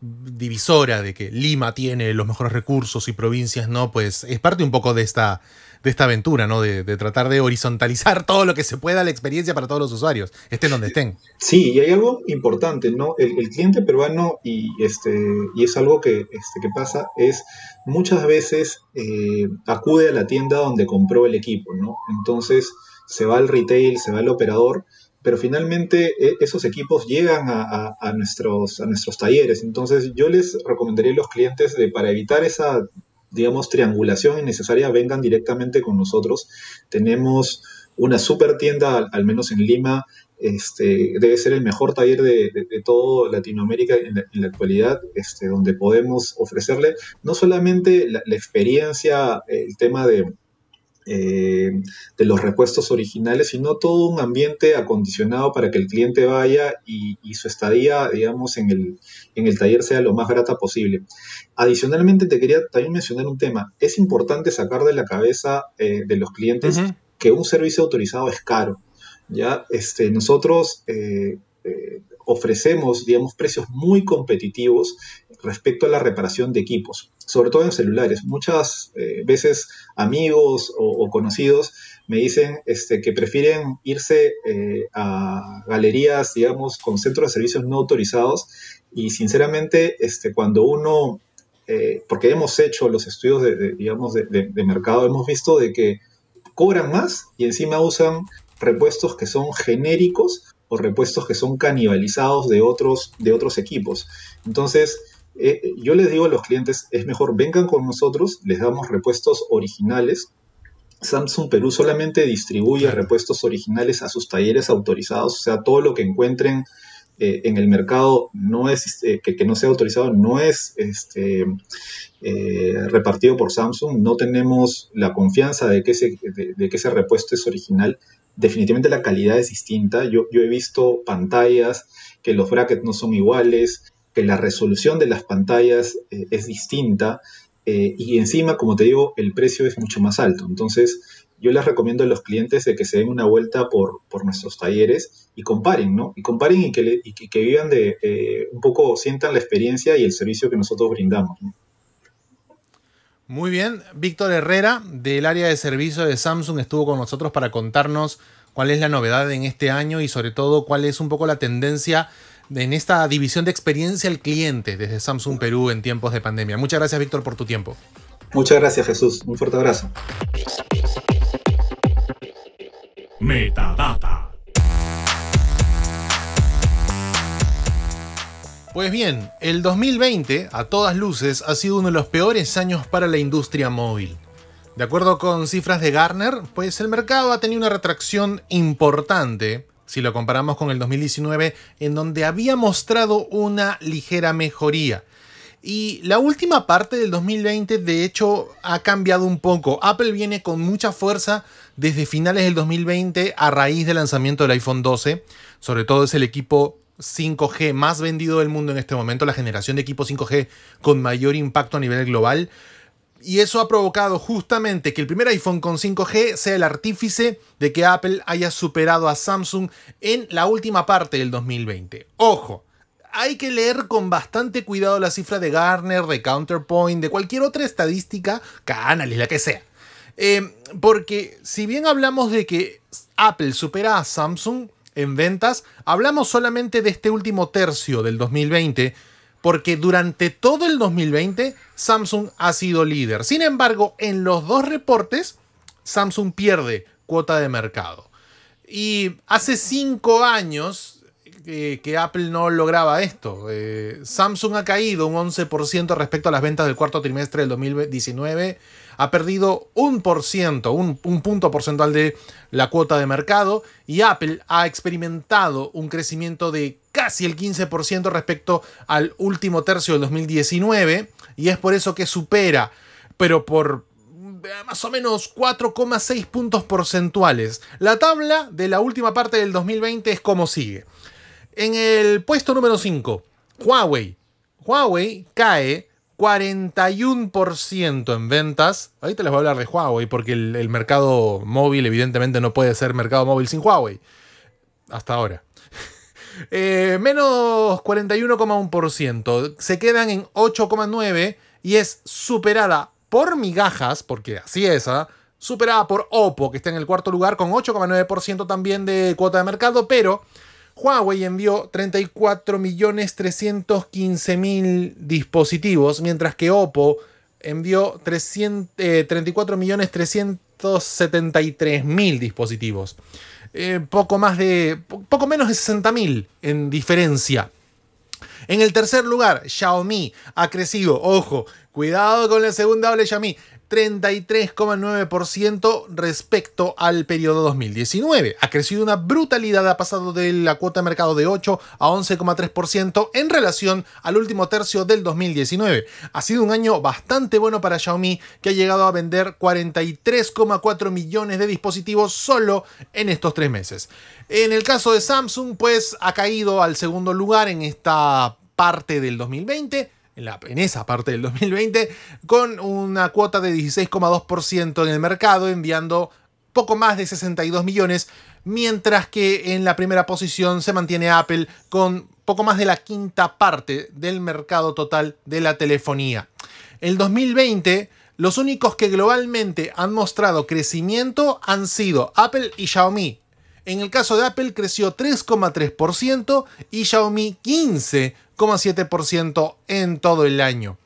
divisora de que Lima tiene los mejores recursos y provincias no, pues es parte un poco de esta de esta aventura, ¿no? De, tratar de horizontalizar todo lo que se pueda la experiencia para todos los usuarios, estén donde estén. Sí, y hay algo importante, ¿no? El, cliente peruano, y, este, y es algo que, este, que pasa, es muchas veces eh, acude a la tienda donde compró el equipo, ¿no? Entonces se va al retail, se va al operador, pero finalmente e, esos equipos llegan a, nuestros, a nuestros talleres. Entonces yo les recomendaría a los clientes de, para evitar esa digamos, triangulación innecesaria vengan directamente con nosotros. Tenemos una super tienda, al, menos en Lima, este, debe ser el mejor taller de, de, todo Latinoamérica en la, actualidad, este, donde podemos ofrecerle no solamente la experiencia, el tema de, eh, de los repuestos originales, sino todo un ambiente acondicionado para que el cliente vaya y, su estadía, digamos, en el, taller sea lo más grata posible. Adicionalmente, te quería también mencionar un tema. Es importante sacar de la cabeza eh, de los clientes que un servicio autorizado es caro. ¿ya? Este, nosotros... Eh, ofrecemos, digamos, precios muy competitivos respecto a la reparación de equipos, sobre todo en celulares. Muchas eh, veces amigos o, conocidos me dicen este, que prefieren irse eh, a galerías, digamos, con centros de servicios no autorizados y sinceramente este, cuando uno, eh, porque hemos hecho los estudios de, digamos, mercado, hemos visto de que cobran más y encima usan repuestos que son genéricos o repuestos que son canibalizados de otros, de otros equipos. Entonces, eh, yo les digo a los clientes, es mejor vengan con nosotros, les damos repuestos originales. Samsung Perú solamente distribuye repuestos originales a sus talleres autorizados, o sea, todo lo que encuentren eh, en el mercado no es eh, que, no sea autorizado no es este, repartido por Samsung. No tenemos la confianza de que ese, que ese repuesto es original definitivamente la calidad es distinta. Yo, yo, he visto pantallas que los brackets no son iguales, que la resolución de las pantallas eh, es distinta eh, y encima, como te digo, el precio es mucho más alto. Entonces, yo les recomiendo a los clientes de que se den una vuelta por, por nuestros talleres y comparen, ¿no? Y comparen y que, que, vivan de, eh, un poco, sientan la experiencia y el servicio que nosotros brindamos. Muy bien, Víctor Herrera del área de servicio de Samsung estuvo con nosotros para contarnos cuál es la novedad en este año y sobre todo cuál es un poco la tendencia en esta división de experiencia al cliente desde Samsung Perú en tiempos de pandemia. Muchas gracias, Víctor, por tu tiempo. Muchas gracias, Jesús. Un fuerte abrazo. Metadata. Pues bien, el 2020, a todas luces, ha sido uno de los peores años para la industria móvil. De acuerdo con cifras de Garner. pues el mercado ha tenido una retracción importante si lo comparamos con el 2019, en donde había mostrado una ligera mejoría. Y la última parte del 2020 de hecho ha cambiado un poco. Apple viene con mucha fuerza desde finales del 2020 a raíz del lanzamiento del iPhone 12. Sobre todo es el equipo 5G más vendido del mundo en este momento, la generación de equipo 5G con mayor impacto a nivel global. Y eso ha provocado justamente que el primer iPhone con 5G sea el artífice de que Apple haya superado a Samsung en la última parte del 2020. Ojo, hay que leer con bastante cuidado la cifra de Garner, de Counterpoint, de cualquier otra estadística, y la que sea. Em, porque si bien hablamos de que Apple supera a Samsung en ventas, hablamos solamente de este último tercio del 2020 porque durante todo el 2020 Samsung ha sido líder. Sin embargo, en los dos reportes, Samsung pierde cuota de mercado. Y hace cinco años eh, que Apple no lograba esto. Eh, Samsung ha caído un 11% respecto a las ventas del cuarto trimestre del 2019 ha perdido un por ciento, un, punto porcentual de la cuota de mercado y Apple ha experimentado un crecimiento de casi el 15% respecto al último tercio del 2019 y es por eso que supera, pero por eh, más o menos 4,6 puntos porcentuales. La tabla de la última parte del 2020 es como sigue. En el puesto número 5, Huawei. Huawei cae 41% en ventas. Ahí te les voy a hablar de Huawei, porque el, mercado móvil evidentemente no puede ser mercado móvil sin Huawei. Hasta ahora. Eh, menos 41,1%. Se quedan en 8,9% y es superada por migajas, porque así es, ¿ah? superada por Oppo, que está en el cuarto lugar, con 8,9% también de cuota de mercado, pero Huawei envió 34.315.000 dispositivos, mientras que Oppo envió 34.373.000 eh, dispositivos. Eh, poco más de. poco menos de 60.000 en diferencia. En el tercer lugar, Xiaomi ha crecido. Ojo, cuidado con la segunda ola de Xiaomi. 33,9% respecto al periodo 2019. Ha crecido una brutalidad, ha pasado de la cuota de mercado de 8 a 11,3% en relación al último tercio del 2019. Ha sido un año bastante bueno para Xiaomi que ha llegado a vender 43,4 millones de dispositivos solo en estos tres meses. En el caso de Samsung, pues ha caído al segundo lugar en esta parte del 2020 en, esa parte del 2020, con una cuota de 16,2% en el mercado, enviando poco más de 62 millones, mientras que en la primera posición se mantiene Apple con poco más de la quinta parte del mercado total de la telefonía. El 2020, los únicos que globalmente han mostrado crecimiento han sido Apple y Xiaomi. En el caso de Apple creció 3,3% y Xiaomi 15%. 7% en todo el año.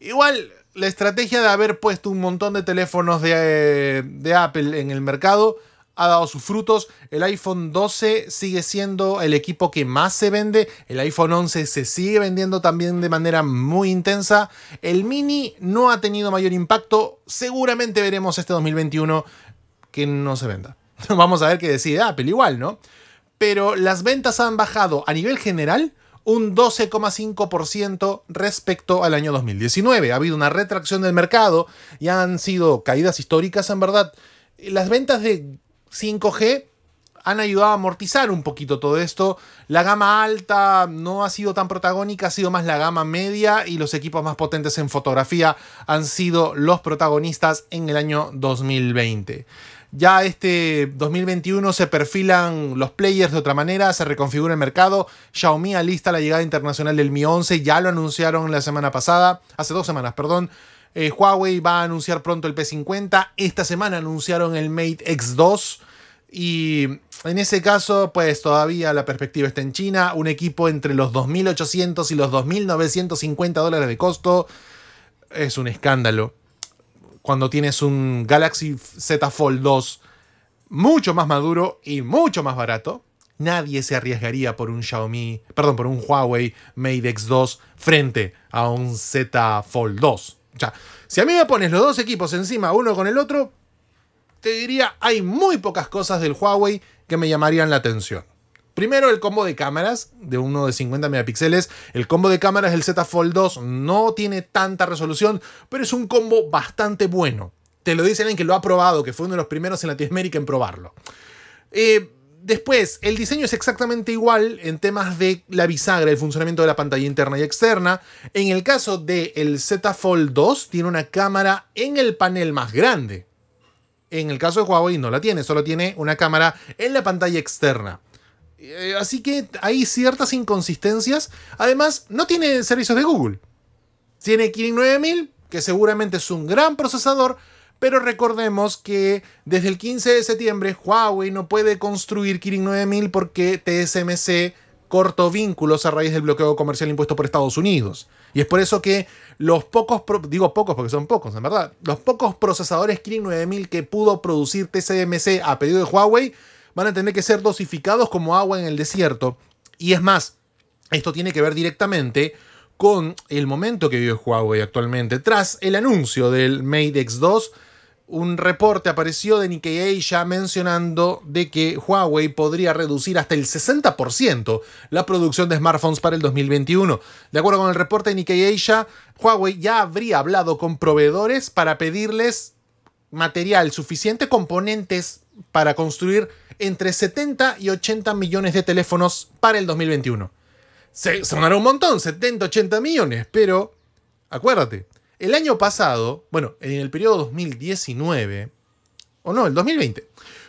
Igual, la estrategia de haber puesto un montón de teléfonos de, eh, de Apple en el mercado ha dado sus frutos. El iPhone 12 sigue siendo el equipo que más se vende. El iPhone 11 se sigue vendiendo también de manera muy intensa. El mini no ha tenido mayor impacto. Seguramente veremos este 2021 que no se venda. Vamos a ver qué decide Apple igual, ¿no? Pero las ventas han bajado a nivel general un 12,5% respecto al año 2019. Ha habido una retracción del mercado, y han sido caídas históricas en verdad. Las ventas de 5G han ayudado a amortizar un poquito todo esto. La gama alta no ha sido tan protagónica, ha sido más la gama media y los equipos más potentes en fotografía han sido los protagonistas en el año 2020. Ya este 2021 se perfilan los players de otra manera, se reconfigura el mercado. Xiaomi alista la llegada internacional del Mi 11, ya lo anunciaron la semana pasada, hace dos semanas, perdón. Eh, Huawei va a anunciar pronto el P50. Esta semana anunciaron el Mate X2. Y en ese caso, pues todavía la perspectiva está en China. Un equipo entre los 2.800 y los 2.950 dólares de costo. Es un escándalo cuando tienes un Galaxy Z Fold 2 mucho más maduro y mucho más barato, nadie se arriesgaría por un Xiaomi, perdón, por un Huawei Mate X2 frente a un Z Fold 2. O sea, si a mí me pones los dos equipos encima uno con el otro, te diría hay muy pocas cosas del Huawei que me llamarían la atención. Primero el combo de cámaras de uno de 50 megapíxeles. El combo de cámaras del Z Fold 2 no tiene tanta resolución, pero es un combo bastante bueno. Te lo dice alguien que lo ha probado, que fue uno de los primeros en Latinoamérica en probarlo. Eh, después, el diseño es exactamente igual en temas de la bisagra, el funcionamiento de la pantalla interna y externa. En el caso del Z Fold 2, tiene una cámara en el panel más grande. En el caso de Huawei no la tiene, solo tiene una cámara en la pantalla externa. Eh, así que hay ciertas inconsistencias. Además, no tiene servicios de Google. Tiene Kirin 9000, que seguramente es un gran procesador, pero recordemos que desde el 15 de septiembre Huawei no puede construir Kirin 9000 porque TSMC cortó vínculos a raíz del bloqueo comercial impuesto por Estados Unidos. Y es por eso que los pocos, digo pocos porque son pocos en verdad, los pocos procesadores Kirin 9000 que pudo producir TSMC a pedido de Huawei van a tener que ser dosificados como agua en el desierto. Y es más, esto tiene que ver directamente con el momento que vive Huawei actualmente. Tras el anuncio del Mate X2, un reporte apareció de Nikkei Asia mencionando de que Huawei podría reducir hasta el 60% la producción de smartphones para el 2021. De acuerdo con el reporte de Nikkei Asia, Huawei ya habría hablado con proveedores para pedirles material suficiente, componentes para construir entre 70 y 80 millones de teléfonos para el 2021. Se sonará un montón, 70, 80 millones, pero acuérdate, el año pasado, bueno, en el periodo 2019, o no, el 2020,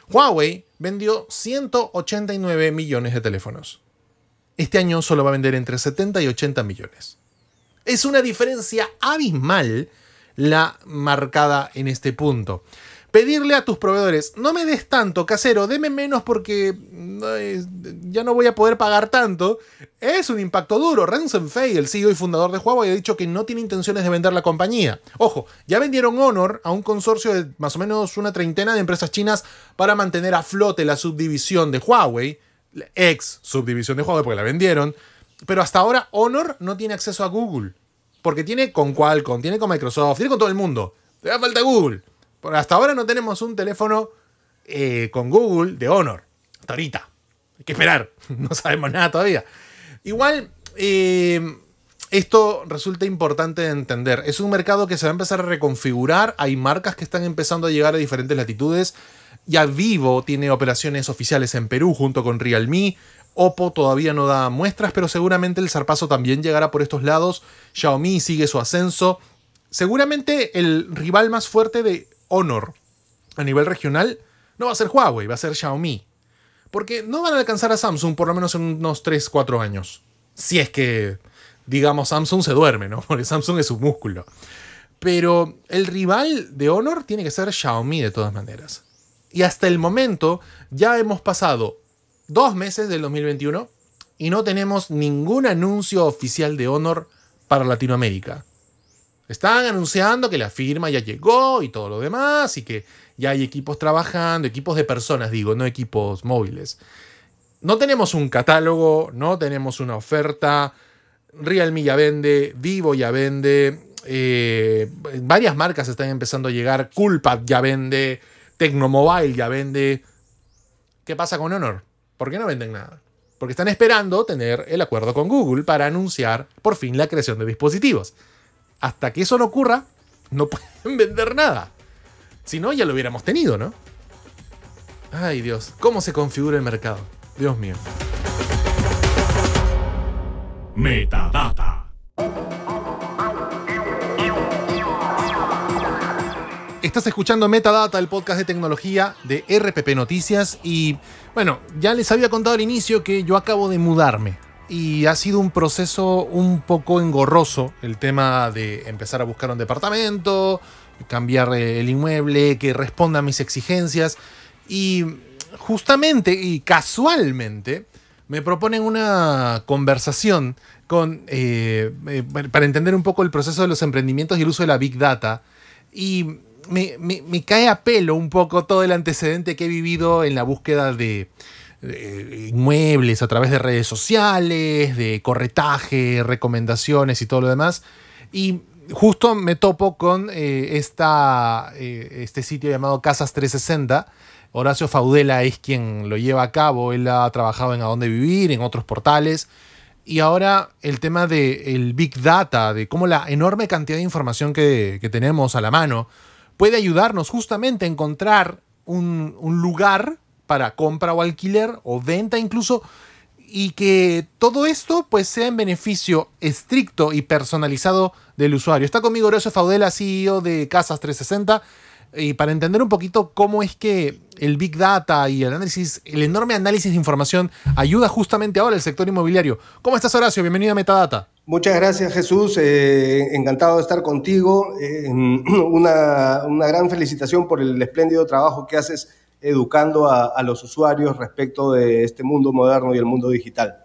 Huawei vendió 189 millones de teléfonos. Este año solo va a vender entre 70 y 80 millones. Es una diferencia abismal la marcada en este punto pedirle a tus proveedores, no me des tanto, casero, deme menos porque ya no voy a poder pagar tanto, es un impacto duro. Ransom Fay, el CEO y fundador de Huawei, ha dicho que no tiene intenciones de vender la compañía. Ojo, ya vendieron Honor a un consorcio de más o menos una treintena de empresas chinas para mantener a flote la subdivisión de Huawei, ex subdivisión de Huawei porque la vendieron, pero hasta ahora Honor no tiene acceso a Google, porque tiene con Qualcomm, tiene con Microsoft, tiene con todo el mundo. Le da falta Google hasta ahora no tenemos un teléfono eh, con Google de Honor. Hasta ahorita. Hay que esperar. No sabemos nada todavía. Igual, eh, esto resulta importante de entender. Es un mercado que se va a empezar a reconfigurar. Hay marcas que están empezando a llegar a diferentes latitudes. Ya Vivo tiene operaciones oficiales en Perú junto con Realme. Oppo todavía no da muestras, pero seguramente el zarpazo también llegará por estos lados. Xiaomi sigue su ascenso. Seguramente el rival más fuerte de Honor a nivel regional no va a ser Huawei, va a ser Xiaomi. Porque no van a alcanzar a Samsung por lo menos en unos 3, 4 años. Si es que, digamos, Samsung se duerme, ¿no? Porque Samsung es su músculo. Pero el rival de Honor tiene que ser Xiaomi de todas maneras. Y hasta el momento ya hemos pasado dos meses del 2021 y no tenemos ningún anuncio oficial de Honor para Latinoamérica. Están anunciando que la firma ya llegó y todo lo demás, y que ya hay equipos trabajando, equipos de personas, digo, no equipos móviles. No tenemos un catálogo, no tenemos una oferta. Realme ya vende, Vivo ya vende, eh, varias marcas están empezando a llegar. culpa ya vende, Tecnomobile ya vende. ¿Qué pasa con Honor? ¿Por qué no venden nada? Porque están esperando tener el acuerdo con Google para anunciar por fin la creación de dispositivos hasta que eso no ocurra, no pueden vender nada. Si no, ya lo hubiéramos tenido, ¿no? Ay Dios, ¿cómo se configura el mercado? Dios mío. Metadata. Estás escuchando Metadata, el podcast de tecnología de RPP Noticias y bueno, ya les había contado al inicio que yo acabo de mudarme y ha sido un proceso un poco engorroso el tema de empezar a buscar un departamento, cambiar eh, el inmueble, que responda a mis exigencias. Y justamente y casualmente me proponen una conversación con, eh, eh, para entender un poco el proceso de los emprendimientos y el uso de la Big Data. Y me, me cae a pelo un poco todo el antecedente que he vivido en la búsqueda de, eh, inmuebles a través de redes sociales, de corretaje, recomendaciones y todo lo demás. Y justo me topo con eh, esta, eh, este sitio llamado Casas 360. Horacio Faudela es quien lo lleva a cabo. Él ha trabajado en A Dónde Vivir, en otros portales. Y ahora el tema del Big Data, de cómo la enorme cantidad de información que, tenemos a la mano puede ayudarnos justamente a encontrar un, un lugar para compra o alquiler o venta incluso y que todo esto pues sea en beneficio estricto y personalizado del usuario. Está conmigo Horacio Faudela, CEO de Casas 360 y para entender un poquito cómo es que el Big Data y el análisis, el enorme análisis de información ayuda justamente ahora al sector inmobiliario. ¿Cómo estás, Horacio? Bienvenido a Metadata. Muchas gracias, Jesús. Eh, encantado de estar contigo. Eh, una, una, gran felicitación por el espléndido trabajo que haces educando a, los usuarios respecto de este mundo moderno y el mundo digital.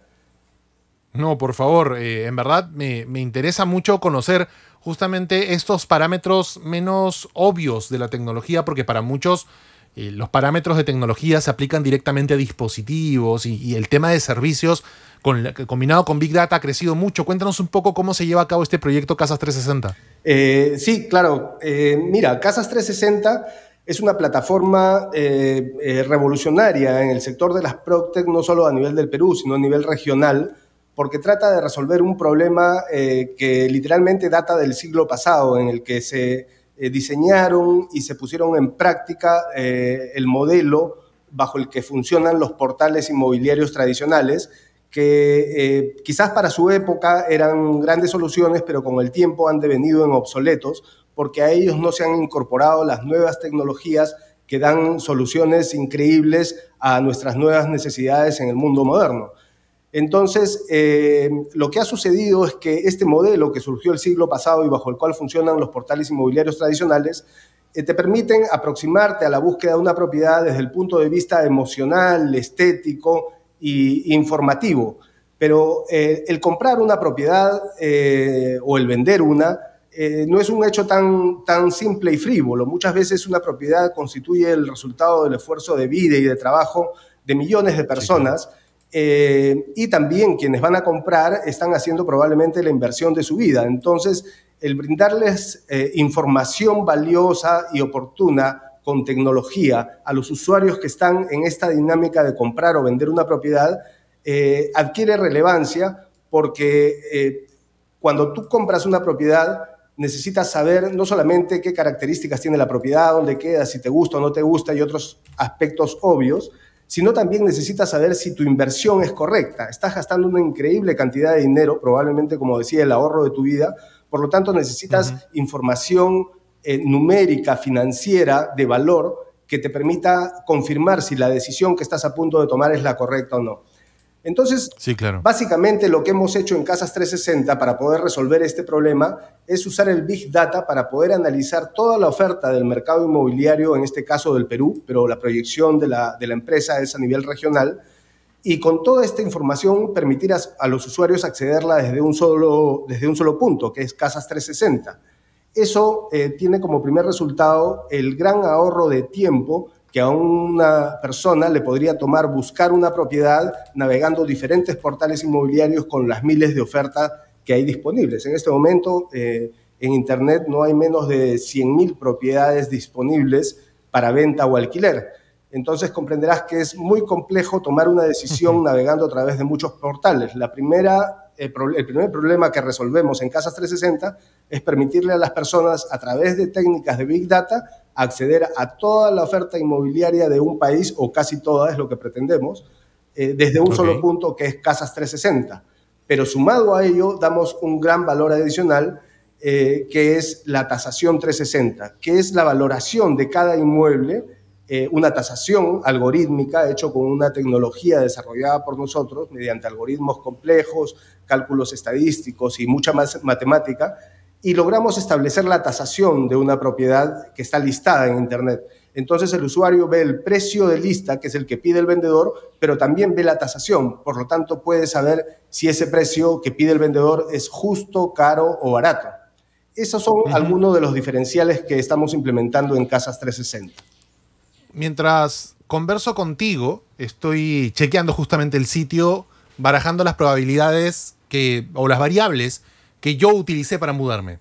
No, por favor, eh, en verdad me, interesa mucho conocer justamente estos parámetros menos obvios de la tecnología, porque para muchos eh, los parámetros de tecnología se aplican directamente a dispositivos y, el tema de servicios con combinado con Big Data ha crecido mucho. Cuéntanos un poco cómo se lleva a cabo este proyecto Casas 360. Eh, sí, claro. mira, Casas 360 es una plataforma eh, eh, revolucionaria en el sector de las PropTech, no solo a nivel del Perú, sino a nivel regional, porque trata de resolver un problema eh, que literalmente data del siglo pasado, en el que se diseñaron y se pusieron en práctica el modelo bajo el que funcionan los portales inmobiliarios tradicionales, que quizás para su época eran grandes soluciones, pero con el tiempo han devenido en obsoletos porque a ellos no se han incorporado las nuevas tecnologías que dan soluciones increíbles a nuestras nuevas necesidades en el mundo moderno. Entonces, eh, lo que ha sucedido es que este modelo que surgió el siglo pasado y bajo el cual funcionan los portales inmobiliarios tradicionales, eh, te permiten aproximarte a la búsqueda de una propiedad desde el punto de vista emocional, estético e informativo. Pero eh, el comprar una propiedad o el vender una eh, no es un hecho tan, tan simple y frívolo. Muchas veces una propiedad constituye el resultado del esfuerzo de vida y de trabajo de millones de personas. Eh, y también quienes van a comprar están haciendo probablemente la inversión de su vida. Entonces, el brindarles eh, información valiosa y oportuna con tecnología a los usuarios que están en esta dinámica de comprar o vender una propiedad adquiere relevancia porque cuando tú compras una propiedad, necesitas saber no solamente qué características tiene la propiedad, dónde queda, si te gusta o no te gusta y otros aspectos obvios, sino también necesitas saber si tu inversión es correcta. Estás gastando una increíble cantidad de dinero, probablemente, como decía, el ahorro de tu vida, por lo tanto necesitas información eh, numérica, financiera, de valor, que te permita confirmar si la decisión que estás a punto de tomar es la correcta o no. Entonces, básicamente lo que hemos hecho en Casas 360 para poder resolver este problema es usar el Big Data para poder analizar toda la oferta del mercado inmobiliario, en este caso del Perú, pero la proyección de la, empresa es a nivel regional, y con toda esta información permitir a, los usuarios accederla desde un, solo, desde un solo punto, que es Casas 360. Eso eh, tiene como primer resultado el gran ahorro de tiempo a una persona le podría tomar buscar una propiedad navegando diferentes portales inmobiliarios con las miles de ofertas que hay disponibles. En este momento, eh, en Internet no hay menos de 100.000 propiedades disponibles para venta o alquiler. Entonces comprenderás que es muy complejo tomar una decisión navegando a través de muchos portales. La primera, el, eh, el primer problema que resolvemos en Casas 360 es permitirle a las personas, a través de técnicas de Big Data, acceder a toda la oferta inmobiliaria de un país, o casi toda es lo que pretendemos, eh, desde un solo punto que es Casas 360. Pero sumado a ello, damos un gran valor adicional eh, que es la tasación 360, que es la valoración de cada inmueble, eh, una tasación algorítmica hecho con una tecnología desarrollada por nosotros mediante algoritmos complejos, cálculos estadísticos y mucha más matemática, y logramos establecer la tasación de una propiedad que está listada en Internet. Entonces el usuario ve el precio de lista, que es el que pide el vendedor, pero también ve la tasación. Por lo tanto, puede saber si ese precio que pide el vendedor es justo, caro o barato. Esos son algunos de los diferenciales que estamos implementando en Casas 360. Mientras converso contigo, estoy chequeando justamente el sitio, barajando las probabilidades que, o las variables que yo utilicé para mudarme.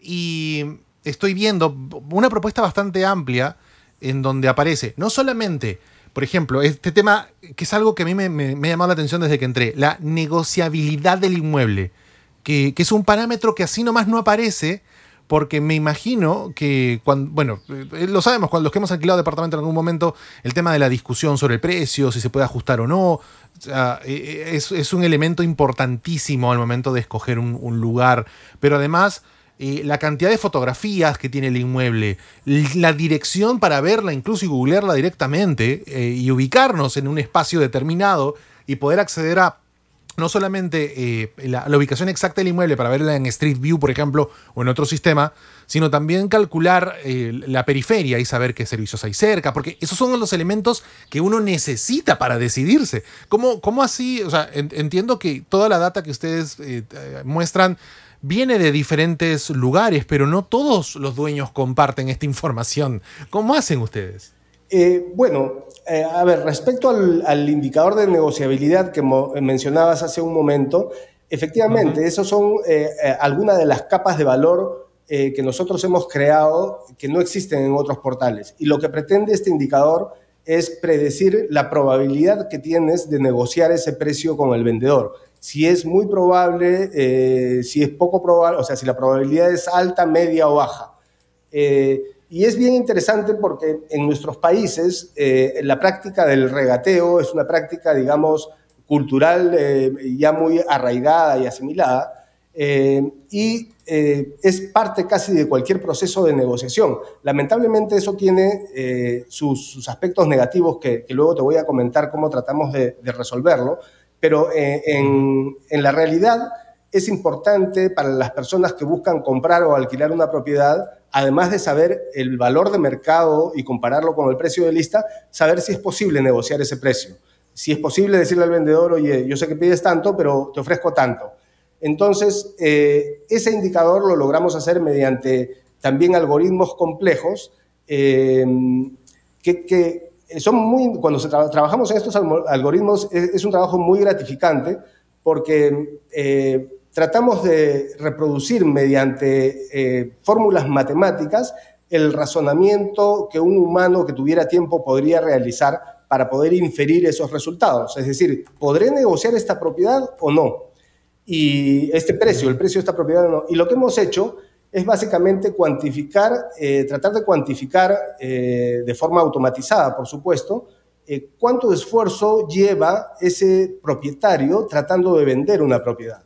Y estoy viendo una propuesta bastante amplia en donde aparece no solamente, por ejemplo, este tema que es algo que a mí me, ha llamado la atención desde que entré, la negociabilidad del inmueble, que, que, es un parámetro que así nomás no aparece porque me imagino que cuando, bueno, eh, lo sabemos, cuando los que hemos alquilado departamento en algún momento, el tema de la discusión sobre el precio, si se puede ajustar o no, eh, eh, es, un elemento importantísimo al momento de escoger un, lugar, pero además... la cantidad de fotografías que tiene el inmueble, la dirección para verla, incluso y googlearla directamente, y ubicarnos en un espacio determinado y poder acceder a no solamente eh, la, ubicación exacta del inmueble para verla en Street View, por ejemplo, o en otro sistema, sino también calcular eh, la periferia y saber qué servicios hay cerca, porque esos son los elementos que uno necesita para decidirse. ¿Cómo, así? O sea, entiendo que toda la data que ustedes eh, muestran viene de diferentes lugares, pero no todos los dueños comparten esta información. ¿Cómo hacen ustedes? bueno, eh, a ver, respecto al, indicador de negociabilidad que mencionabas hace un momento, efectivamente, esas son eh, eh, algunas de las capas de valor que nosotros hemos creado que no existen en otros portales. Y lo que pretende este indicador es predecir la probabilidad que tienes de negociar ese precio con el vendedor. Si es muy probable, si es poco probable, o sea, si la probabilidad es alta, media o baja. Y es bien interesante porque en nuestros países eh, la práctica del regateo es una práctica, digamos, cultural eh, ya muy arraigada y asimilada. Eh, y es parte casi de cualquier proceso de negociación. Lamentablemente eso tiene sus, aspectos negativos que, luego te voy a comentar cómo tratamos de, resolverlo, pero en, en la realidad es importante para las personas que buscan comprar o alquilar una propiedad además de saber el valor de mercado y compararlo con el precio de lista, saber si es posible negociar ese precio. Si es posible decirle al vendedor, oye, yo sé que pides tanto, pero te ofrezco tanto. Entonces, eh, ese indicador lo logramos hacer mediante también algoritmos complejos eh, que, son muy, cuando trabajamos en estos algoritmos, es, un trabajo muy gratificante porque... Eh, tratamos de reproducir mediante eh, fórmulas matemáticas el razonamiento que un humano que tuviera tiempo podría realizar para poder inferir esos resultados. Es decir, ¿podré negociar esta propiedad o no? Y este precio, el precio de esta propiedad o no. Y lo que hemos hecho es básicamente cuantificar, eh, tratar de cuantificar eh, de forma automatizada, por supuesto, cuánto esfuerzo lleva ese propietario tratando de vender una propiedad.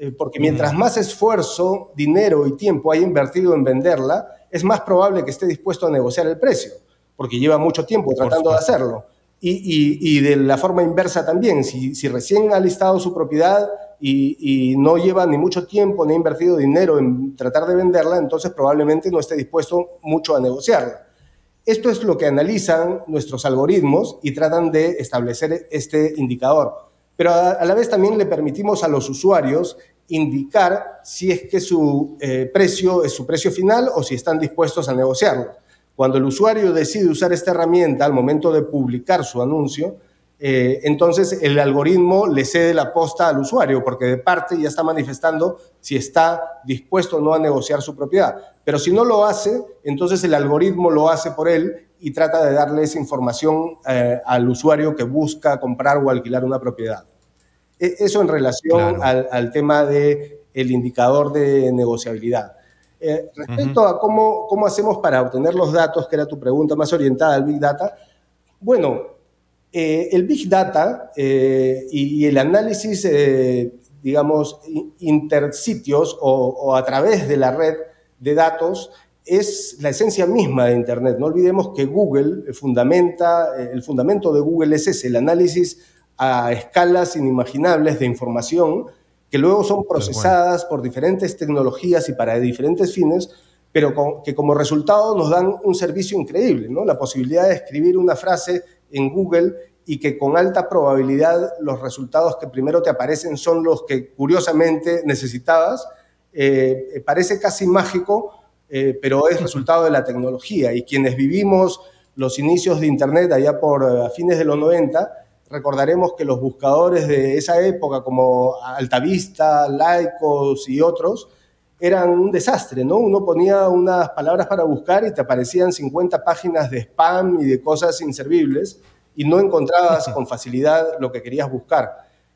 Eh, porque mientras más esfuerzo, dinero y tiempo haya invertido en venderla, es más probable que esté dispuesto a negociar el precio, porque lleva mucho tiempo tratando de hacerlo. Y, de la forma inversa también, si, recién ha listado su propiedad y, no lleva ni mucho tiempo ni ha invertido dinero en tratar de venderla, entonces probablemente no esté dispuesto mucho a negociarla. Esto es lo que analizan nuestros algoritmos y tratan de establecer este indicador pero a, la vez también le permitimos a los usuarios indicar si es que su eh, precio es su precio final o si están dispuestos a negociarlo. Cuando el usuario decide usar esta herramienta al momento de publicar su anuncio, eh, entonces el algoritmo le cede la posta al usuario porque de parte ya está manifestando si está dispuesto o no a negociar su propiedad. Pero si no lo hace, entonces el algoritmo lo hace por él y trata de darle esa información eh, al usuario que busca comprar o alquilar una propiedad. E, eso en relación al, tema del el indicador de negociabilidad. Eh, respecto a cómo, cómo hacemos para obtener los datos, que era tu pregunta más orientada al Big Data, bueno, eh, el Big Data y, el análisis, digamos, intersitios o, a través de la red de datos es la esencia misma de Internet. No olvidemos que Google fundamenta, eh, el fundamento de Google es ese, el análisis a escalas inimaginables de información que luego son procesadas por diferentes tecnologías y para diferentes fines, pero que como resultado nos dan un servicio increíble, ¿no? La posibilidad de escribir una frase en Google y que con alta probabilidad los resultados que primero te aparecen son los que curiosamente necesitabas, eh, eh, parece casi mágico, eh, pero es resultado de la tecnología y quienes vivimos los inicios de Internet allá por eh, fines de los 90, recordaremos que los buscadores de esa época como Altavista, Laicos y otros, eran un desastre, ¿no? Uno ponía unas palabras para buscar y te aparecían 50 páginas de spam y de cosas inservibles y no encontrabas con facilidad lo que querías buscar.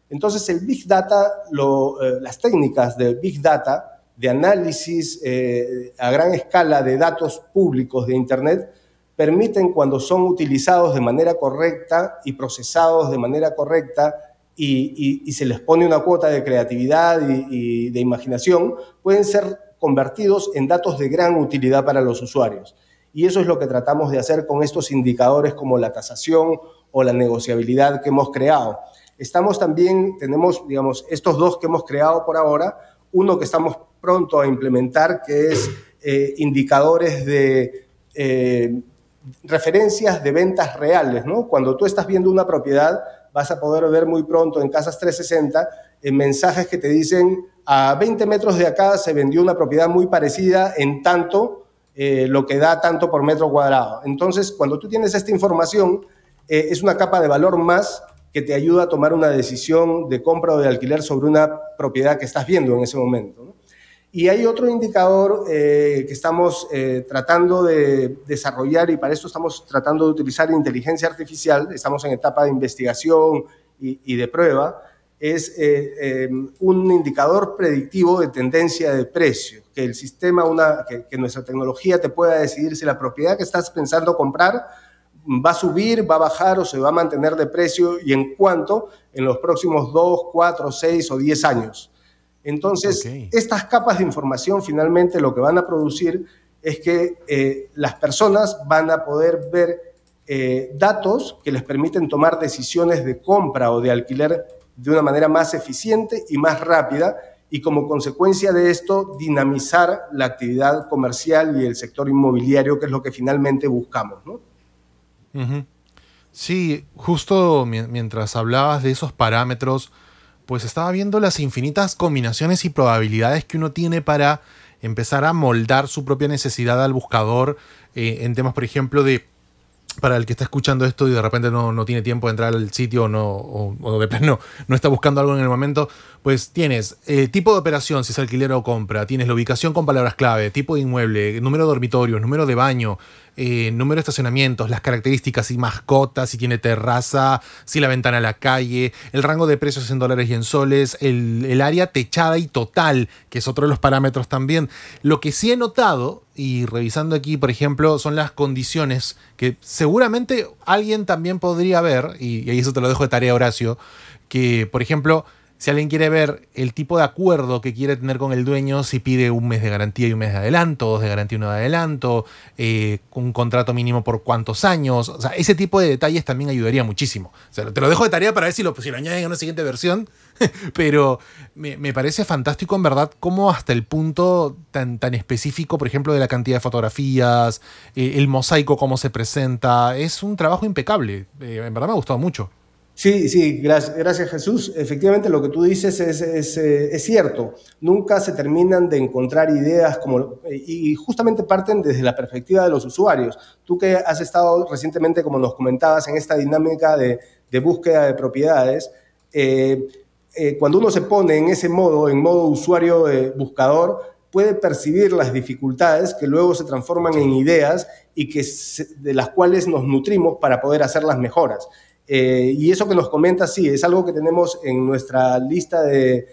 Entonces el Big Data, eh, las técnicas de Big Data de análisis eh, a gran escala de datos públicos de Internet permiten cuando son utilizados de manera correcta y procesados de manera correcta y, y, se les pone una cuota de creatividad y, y de imaginación, pueden ser convertidos en datos de gran utilidad para los usuarios. Y eso es lo que tratamos de hacer con estos indicadores como la tasación o la negociabilidad que hemos creado. Estamos también, tenemos, digamos, estos dos que hemos creado por ahora, uno que estamos pronto a implementar, que es eh, indicadores de eh, referencias de ventas reales. ¿no? Cuando tú estás viendo una propiedad, vas a poder ver muy pronto en Casas 360 eh, mensajes que te dicen a 20 metros de acá se vendió una propiedad muy parecida en tanto lo que da tanto por metro cuadrado. Entonces, cuando tú tienes esta información, es una capa de valor más que te ayuda a tomar una decisión de compra o de alquiler sobre una propiedad que estás viendo en ese momento. ¿no? Y hay otro indicador eh, que estamos eh, tratando de desarrollar y para esto estamos tratando de utilizar inteligencia artificial, estamos en etapa de investigación y, de prueba, es eh, un indicador predictivo de tendencia de precio, que el sistema, una, que, que nuestra tecnología te pueda decidir si la propiedad que estás pensando comprar va a subir, va a bajar o se va a mantener de precio y en cuánto en los próximos 2, 4, 6 o 10 años. Entonces, estas capas de información finalmente lo que van a producir es que eh, las personas van a poder ver eh, datos que les permiten tomar decisiones de compra o de alquiler de una manera más eficiente y más rápida y como consecuencia de esto dinamizar la actividad comercial y el sector inmobiliario, que es lo que finalmente buscamos. Sí, justo mientras hablabas de esos parámetros, pues estaba viendo las infinitas combinaciones y probabilidades que uno tiene para empezar a moldar su propia necesidad al buscador eh, en temas, por ejemplo, de para el que está escuchando esto y de repente no, tiene tiempo de entrar al sitio no, o, de no está buscando algo en el momento, pues tienes eh, tipo de operación, si es alquiler o compra, tienes la ubicación con palabras clave, tipo de inmueble, número de dormitorios, número de baño, eh, número de estacionamientos, las características, y mascotas si tiene terraza, si la ventana a la calle, el rango de precios en dólares y en soles, el, el área techada y total, que es otro de los parámetros también. Lo que sí he notado y revisando aquí, por ejemplo, son las condiciones que seguramente alguien también podría ver, y, ahí eso te lo dejo de tarea, Horacio, que, por ejemplo, si alguien quiere ver el tipo de acuerdo que quiere tener con el dueño, si pide un mes de garantía y un mes de adelanto, dos de garantía y uno de adelanto, eh, un contrato mínimo por cuántos años, o sea, ese tipo de detalles también ayudaría muchísimo. O sea, te lo dejo de tarea para ver si lo, si lo añaden en una siguiente versión, pero me, parece fantástico en verdad cómo hasta el punto tan, tan específico, por ejemplo, de la cantidad de fotografías, eh, el mosaico, cómo se presenta, es un trabajo impecable. Eh, en verdad me ha gustado mucho. Sí, sí, gracias, gracias, Jesús. Efectivamente, lo que tú dices es, eh, cierto. Nunca se terminan de encontrar ideas como, eh, y justamente parten desde la perspectiva de los usuarios. Tú que has estado recientemente, como nos comentabas, en esta dinámica de, búsqueda de propiedades, eh, cuando uno se pone en ese modo, en modo usuario buscador, puede percibir las dificultades que luego se transforman en ideas y que de las cuales nos nutrimos para poder hacer las mejoras. Eh, y eso que nos comenta, sí, es algo que tenemos en nuestra lista de,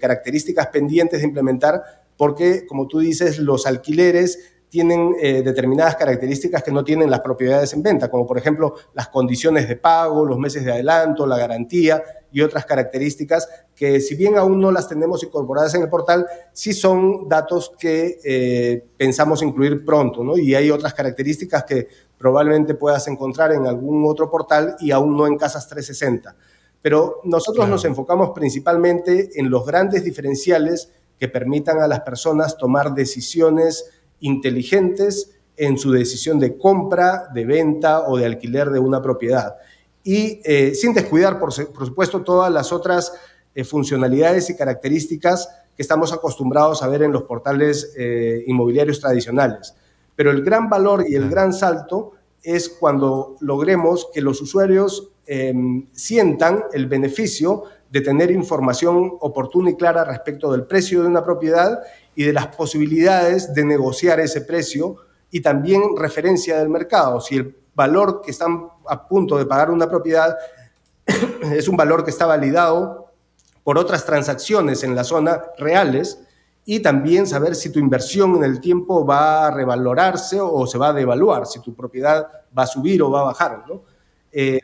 características pendientes de implementar, porque, como tú dices, los alquileres tienen eh, determinadas características que no tienen las propiedades en venta, como por ejemplo las condiciones de pago, los meses de adelanto, la garantía y otras características que si bien aún no las tenemos incorporadas en el portal, sí son datos que eh, pensamos incluir pronto, ¿no? Y hay otras características que probablemente puedas encontrar en algún otro portal y aún no en Casas 360. Pero nosotros nos enfocamos principalmente en los grandes diferenciales que permitan a las personas tomar decisiones inteligentes en su decisión de compra, de venta o de alquiler de una propiedad. Y eh, sin descuidar, por, supuesto, todas las otras eh, funcionalidades y características que estamos acostumbrados a ver en los portales eh, inmobiliarios tradicionales. Pero el gran valor y el gran salto es cuando logremos que los usuarios em, sientan el beneficio de tener información oportuna y clara respecto del precio de una propiedad y de las posibilidades de negociar ese precio y también referencia del mercado. Si el valor que están a punto de pagar una propiedad es un valor que está validado por otras transacciones en la zona reales, y también saber si tu inversión en el tiempo va a revalorarse o se va a devaluar, si tu propiedad va a subir o va a bajar, eh,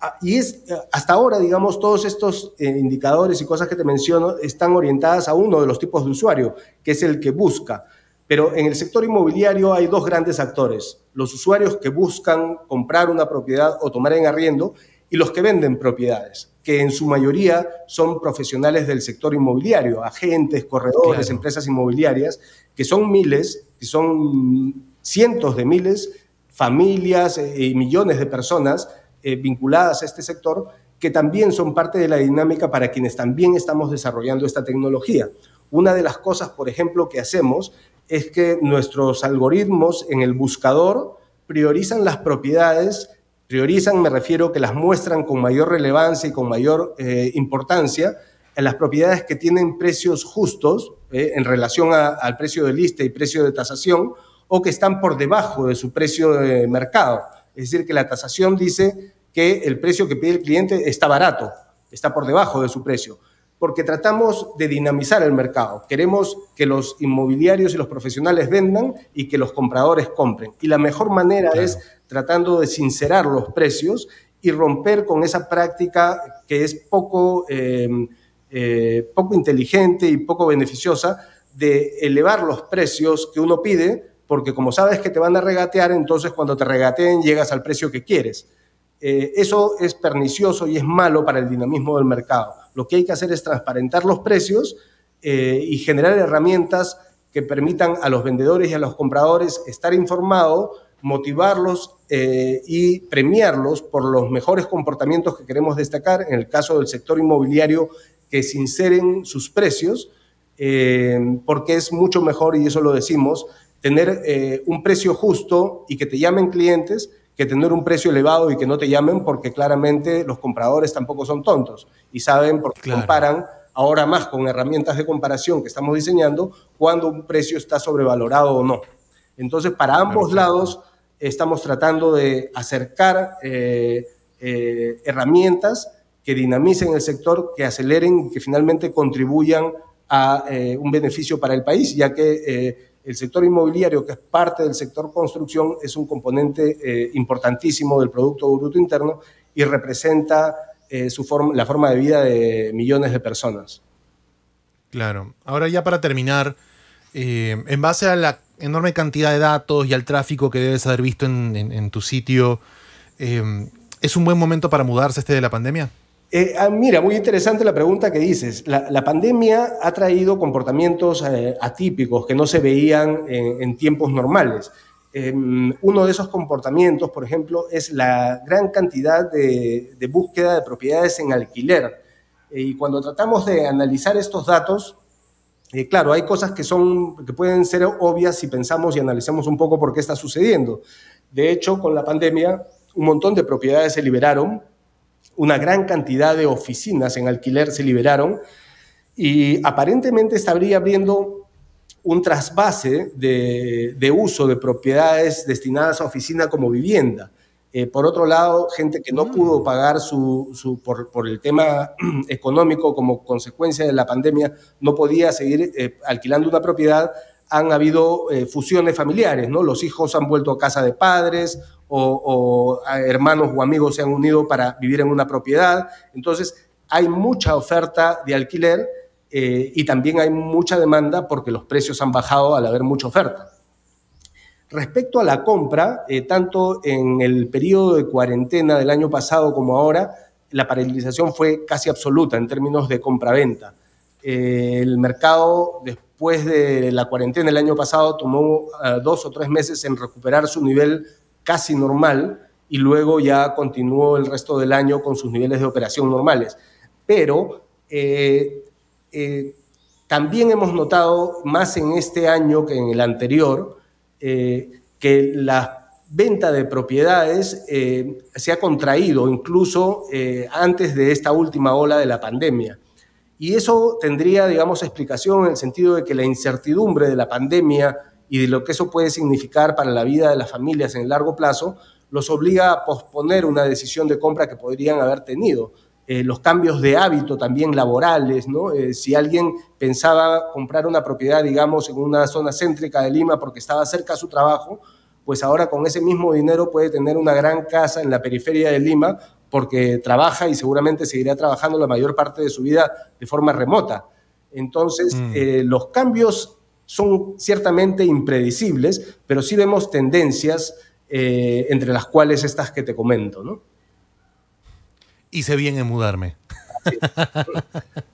ah, Y es eh, hasta ahora, digamos, todos estos eh, indicadores y cosas que te menciono están orientadas a uno de los tipos de usuario, que es el que busca. Pero en el sector inmobiliario hay dos grandes actores, los usuarios que buscan comprar una propiedad o tomar en arriendo y los que venden propiedades, que en su mayoría son profesionales del sector inmobiliario, agentes, corredores, empresas inmobiliarias, que son miles, que son cientos de miles, familias eh, y millones de personas eh, vinculadas a este sector, que también son parte de la dinámica para quienes también estamos desarrollando esta tecnología. Una de las cosas, por ejemplo, que hacemos es que nuestros algoritmos en el buscador priorizan las propiedades Priorizan, me refiero que las muestran con mayor relevancia y con mayor eh, importancia en las propiedades que tienen precios justos eh, en relación al precio de lista y precio de tasación o que están por debajo de su precio de mercado. Es decir, que la tasación dice que el precio que pide el cliente está barato, está por debajo de su precio porque tratamos de dinamizar el mercado. Queremos que los inmobiliarios y los profesionales vendan y que los compradores compren. Y la mejor manera es tratando de sincerar los precios y romper con esa práctica que es poco, eh, eh, poco inteligente y poco beneficiosa de elevar los precios que uno pide, porque como sabes que te van a regatear, entonces cuando te regateen llegas al precio que quieres. Eh, eso es pernicioso y es malo para el dinamismo del mercado. Lo que hay que hacer es transparentar los precios eh, y generar herramientas que permitan a los vendedores y a los compradores estar informados, motivarlos eh, y premiarlos por los mejores comportamientos que queremos destacar, en el caso del sector inmobiliario, que se inseren sus precios, porque es mucho mejor, y eso lo decimos, tener un precio justo y que te llamen clientes que tener un precio elevado y que no te llamen porque claramente los compradores tampoco son tontos y saben porque comparan ahora más con herramientas de comparación que estamos diseñando cuando un precio está sobrevalorado o no. Entonces, para ambos lados estamos tratando de acercar eh, eh, herramientas que dinamicen el sector, que aceleren y que finalmente contribuyan a eh, un beneficio para el país, ya que el sector inmobiliario, que es parte del sector construcción, es un componente eh, importantísimo del Producto Bruto Interno y representa eh, su forma, la forma de vida de millones de personas. Claro. Ahora ya para terminar, eh, en base a la enorme cantidad de datos y al tráfico que debes haber visto en tu sitio, ¿es un buen momento para mudarse este de la pandemia? Eh, ah, mira, muy interesante la pregunta que dices. La, pandemia ha traído comportamientos eh, atípicos que no se veían en, tiempos normales. Em, uno de esos comportamientos, por ejemplo, es la gran cantidad de, búsqueda de propiedades en alquiler. Eh, y cuando tratamos de analizar estos datos, claro, hay cosas que, son, que pueden ser obvias si pensamos y analizamos un poco por qué está sucediendo. De hecho, con la pandemia, un montón de propiedades se liberaron una gran cantidad de oficinas en alquiler se liberaron y aparentemente estaría abriendo un trasvase de, uso de propiedades destinadas a oficina como vivienda. Eh, por otro lado, gente que no mm. pudo pagar su, por, el tema económico como consecuencia de la pandemia, no podía seguir eh, alquilando una propiedad, han habido eh, fusiones familiares, ¿no? Los hijos han vuelto a casa de padres o, hermanos o amigos se han unido para vivir en una propiedad. Entonces, hay mucha oferta de alquiler eh, y también hay mucha demanda porque los precios han bajado al haber mucha oferta. Respecto a la compra, eh, tanto en el periodo de cuarentena del año pasado como ahora, la paralización fue casi absoluta en términos de compraventa. venta el mercado, después de la cuarentena el año pasado tomó eh, dos o tres meses en recuperar su nivel casi normal y luego ya continuó el resto del año con sus niveles de operación normales. Pero eh, eh, también hemos notado más en este año que en el anterior que la venta de propiedades se ha contraído incluso antes de esta última ola de la pandemia. Y eso tendría, digamos, explicación en el sentido de que la incertidumbre de la pandemia y de lo que eso puede significar para la vida de las familias en el largo plazo, los obliga a posponer una decisión de compra que podrían haber tenido. Eh, los cambios de hábito también laborales, ¿no? Eh, si alguien pensaba comprar una propiedad, digamos, en una zona céntrica de Lima porque estaba cerca a su trabajo, pues ahora con ese mismo dinero puede tener una gran casa en la periferia de Lima porque trabaja y seguramente seguirá trabajando la mayor parte de su vida de forma remota. Entonces, mm. eh, los cambios son ciertamente impredecibles, pero sí vemos tendencias eh, entre las cuales estas que te comento, ¿no? Hice bien en mudarme.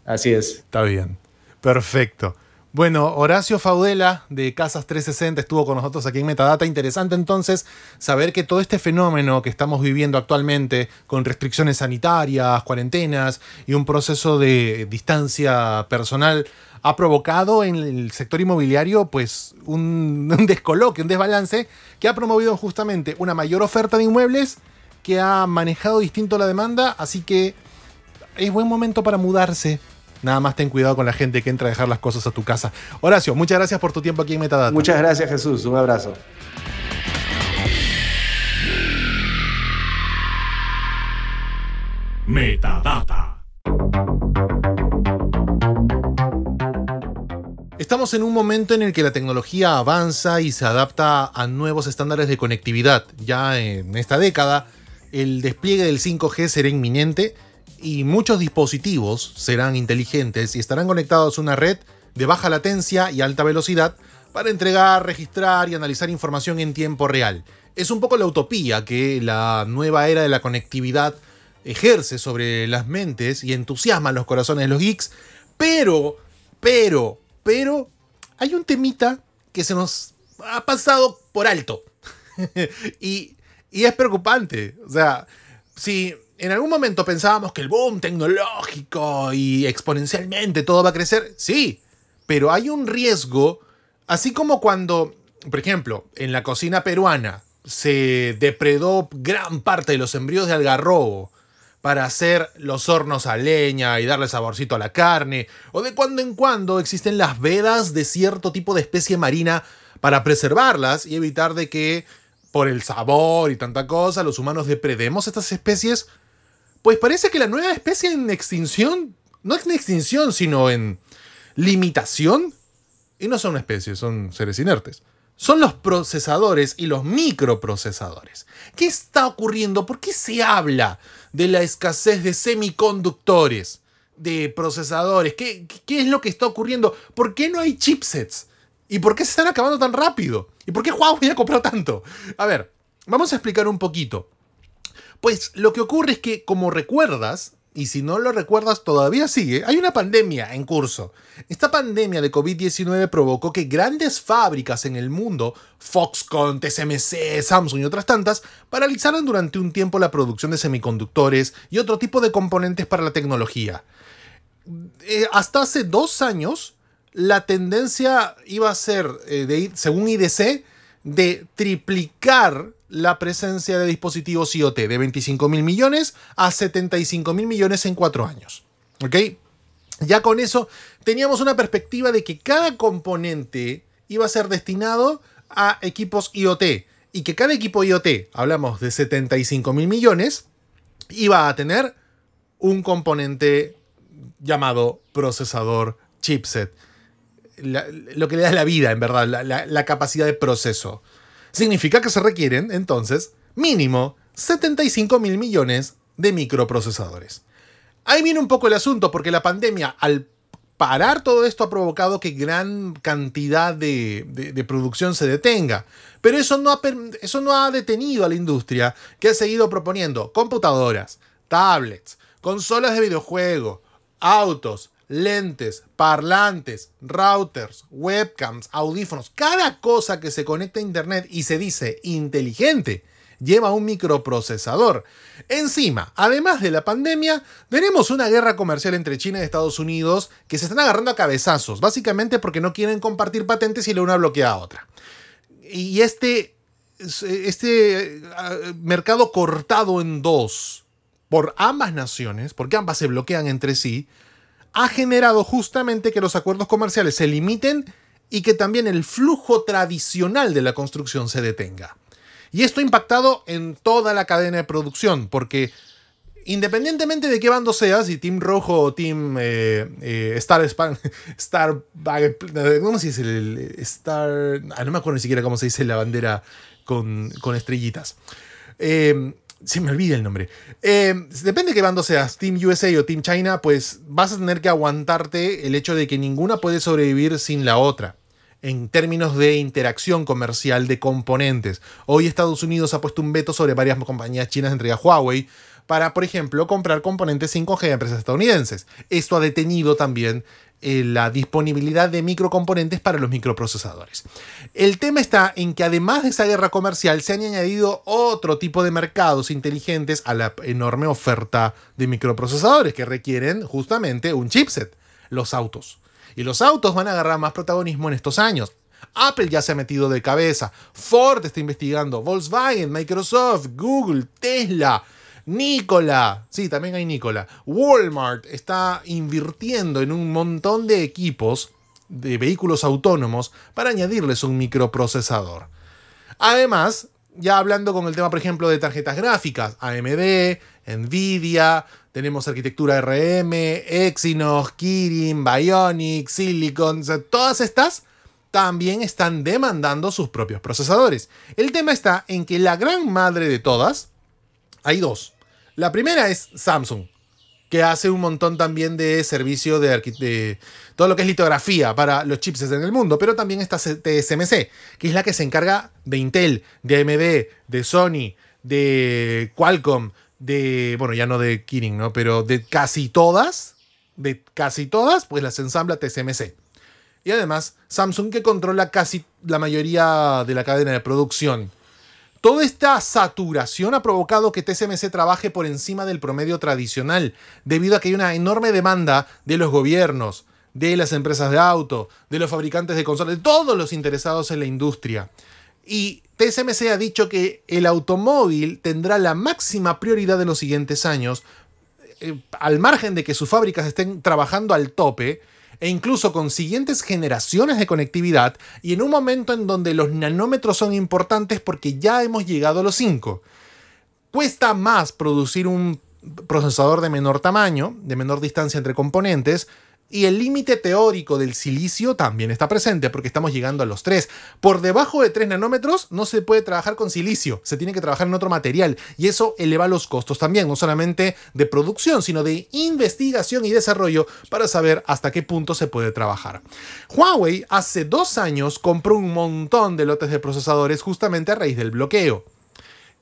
Así es. Está bien. Perfecto. Bueno, Horacio Faudela de Casas 360 estuvo con nosotros aquí en Metadata. Interesante entonces saber que todo este fenómeno que estamos viviendo actualmente con restricciones sanitarias, cuarentenas y un proceso de distancia personal ha provocado en el sector inmobiliario pues un, un descoloque, un desbalance que ha promovido justamente una mayor oferta de inmuebles que ha manejado distinto la demanda, así que es buen momento para mudarse, Nada más ten cuidado con la gente que entra a dejar las cosas a tu casa. Horacio, muchas gracias por tu tiempo aquí en Metadata. Muchas gracias, Jesús. Un abrazo. Metadata. Estamos en un momento en el que la tecnología avanza y se adapta a nuevos estándares de conectividad. Ya en esta década, el despliegue del 5G será inminente y muchos dispositivos serán inteligentes y estarán conectados a una red de baja latencia y alta velocidad para entregar, registrar y analizar información en tiempo real. Es un poco la utopía que la nueva era de la conectividad ejerce sobre las mentes y entusiasma los corazones de los geeks, pero, pero, pero, hay un temita que se nos ha pasado por alto. y, y es preocupante. O sea, si en algún momento pensábamos que el boom tecnológico y exponencialmente todo va a crecer. Sí, pero hay un riesgo, así como cuando, por ejemplo, en la cocina peruana se depredó gran parte de los embrios de algarrobo para hacer los hornos a leña y darle saborcito a la carne, o de cuando en cuando existen las vedas de cierto tipo de especie marina para preservarlas y evitar de que por el sabor y tanta cosa los humanos depredemos estas especies, pues parece que la nueva especie en extinción, no es en extinción, sino en limitación, y no son una especie, son seres inertes, son los procesadores y los microprocesadores. ¿Qué está ocurriendo? ¿Por qué se habla de la escasez de semiconductores, de procesadores? ¿Qué, qué es lo que está ocurriendo? ¿Por qué no hay chipsets? ¿Y por qué se están acabando tan rápido? ¿Y por qué Huawei ha comprado tanto? A ver, vamos a explicar un poquito. Pues lo que ocurre es que, como recuerdas, y si no lo recuerdas todavía sigue, hay una pandemia en curso. Esta pandemia de COVID-19 provocó que grandes fábricas en el mundo, Foxconn, TSMC, Samsung y otras tantas, paralizaran durante un tiempo la producción de semiconductores y otro tipo de componentes para la tecnología. Eh, hasta hace dos años, la tendencia iba a ser, eh, según IDC, de triplicar la presencia de dispositivos IoT de 25 mil millones a 75 mil millones en cuatro años. ¿Ok? Ya con eso teníamos una perspectiva de que cada componente iba a ser destinado a equipos IoT y que cada equipo IoT, hablamos de 75 mil millones, iba a tener un componente llamado procesador chipset. lo que le da la vida, en verdad, la capacidad de proceso. Significa que se requieren, entonces, mínimo 75 mil millones de microprocesadores. Ahí viene un poco el asunto, porque la pandemia, al parar todo esto, ha provocado que gran cantidad de, producción se detenga. Pero eso no, ha, eso no ha detenido a la industria, que ha seguido proponiendo computadoras, tablets, consolas de videojuegos, autos, lentes, parlantes, routers, webcams, audífonos, cada cosa que se conecta a Internet y se dice inteligente lleva un microprocesador. Encima, además de la pandemia, tenemos una guerra comercial entre China y Estados Unidos que se están agarrando a cabezazos, básicamente porque no quieren compartir patentes y la una bloquea a otra. Y este, este ah, mercado cortado en dos por ambas naciones, porque ambas se bloquean entre sí, ha generado justamente que los acuerdos comerciales se limiten y que también el flujo tradicional de la construcción se detenga. Y esto ha impactado en toda la cadena de producción, porque independientemente de qué bando seas, si Team Rojo o Team eh, eh Star Span, Star ¿cómo se dice? El, eh, Star, ah, no me acuerdo ni siquiera cómo se dice la bandera con, con estrellitas. Eh, se me olvida el nombre. Em, depende de qué bando seas, Team USA o Team China, pues vas a tener que aguantarte el hecho de que ninguna puede sobrevivir sin la otra en términos de interacción comercial de componentes. Hoy Estados Unidos ha puesto un veto sobre varias compañías chinas, entre ellas Huawei, para, por ejemplo, comprar componentes 5G a empresas estadounidenses. Esto ha detenido también eh, la disponibilidad de microcomponentes para los microprocesadores. El tema está en que además de esa guerra comercial se han añadido otro tipo de mercados inteligentes a la enorme oferta de microprocesadores que requieren justamente un chipset, los autos. Y los autos van a agarrar más protagonismo en estos años. Apple ya se ha metido de cabeza, Ford está investigando, Volkswagen, Microsoft, Google, Tesla, Nicola, sí, también hay Nicola. Walmart está invirtiendo en un montón de equipos de vehículos autónomos para añadirles un microprocesador. Además, ya hablando con el tema, por ejemplo, de tarjetas gráficas, AMD, Nvidia, tenemos arquitectura RM, Exynos, Kirin, Bionic, Silicon, todas estas también están demandando sus propios procesadores. El tema está en que la gran madre de todas, hay dos. La primera es Samsung, que hace un montón también de servicio de, todo lo que es litografía para los chipses en el mundo, pero también está TSMC, que es la que se encarga de Intel, de AMD, de Sony, de Qualcomm, de, bueno, ya no de Kirin, ¿no? Pero de casi todas, de casi todas, pues las ensambla TSMC. Y además, Samsung que controla casi la mayoría de la cadena de producción Toda esta saturación ha provocado que TSMC trabaje por encima del promedio tradicional, debido a que hay una enorme demanda de los gobiernos, de las empresas de auto, de los fabricantes de consolas, de todos los interesados en la industria. Y TSMC ha dicho que el automóvil tendrá la máxima prioridad en los siguientes años, eh, al margen de que sus fábricas estén trabajando al tope, e incluso con siguientes generaciones de conectividad y en un momento en donde los nanómetros son importantes porque ya hemos llegado a los 5. Cuesta más producir un procesador de menor tamaño, de menor distancia entre componentes, y el límite teórico del silicio también está presente, porque estamos llegando a los 3. Por debajo de 3 nanómetros no se puede trabajar con silicio, se tiene que trabajar en otro material, y eso eleva los costos también, no solamente de producción, sino de investigación y desarrollo para saber hasta qué punto se puede trabajar. Huawei hace dos años compró un montón de lotes de procesadores justamente a raíz del bloqueo.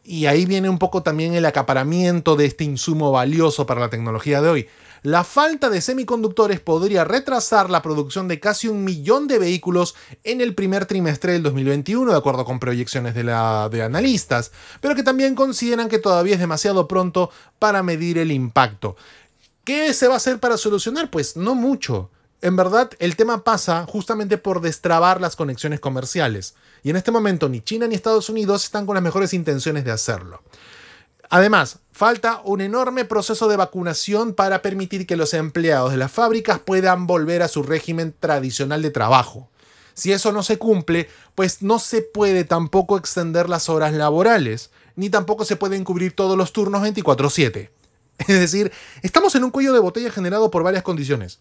Y ahí viene un poco también el acaparamiento de este insumo valioso para la tecnología de hoy la falta de semiconductores podría retrasar la producción de casi un millón de vehículos en el primer trimestre del 2021, de acuerdo con proyecciones de, analistas, pero que también consideran que todavía es demasiado pronto para medir el impacto. ¿Qué se va a hacer para solucionar? Pues no mucho. En verdad, el tema pasa justamente por destrabar las conexiones comerciales. Y en este momento ni China ni Estados Unidos están con las mejores intenciones de hacerlo. Además, falta un enorme proceso de vacunación para permitir que los empleados de las fábricas puedan volver a su régimen tradicional de trabajo. Si eso no se cumple, pues no se puede tampoco extender las horas laborales, ni tampoco se pueden cubrir todos los turnos 24/7. Es decir, estamos en un cuello de botella generado por varias condiciones.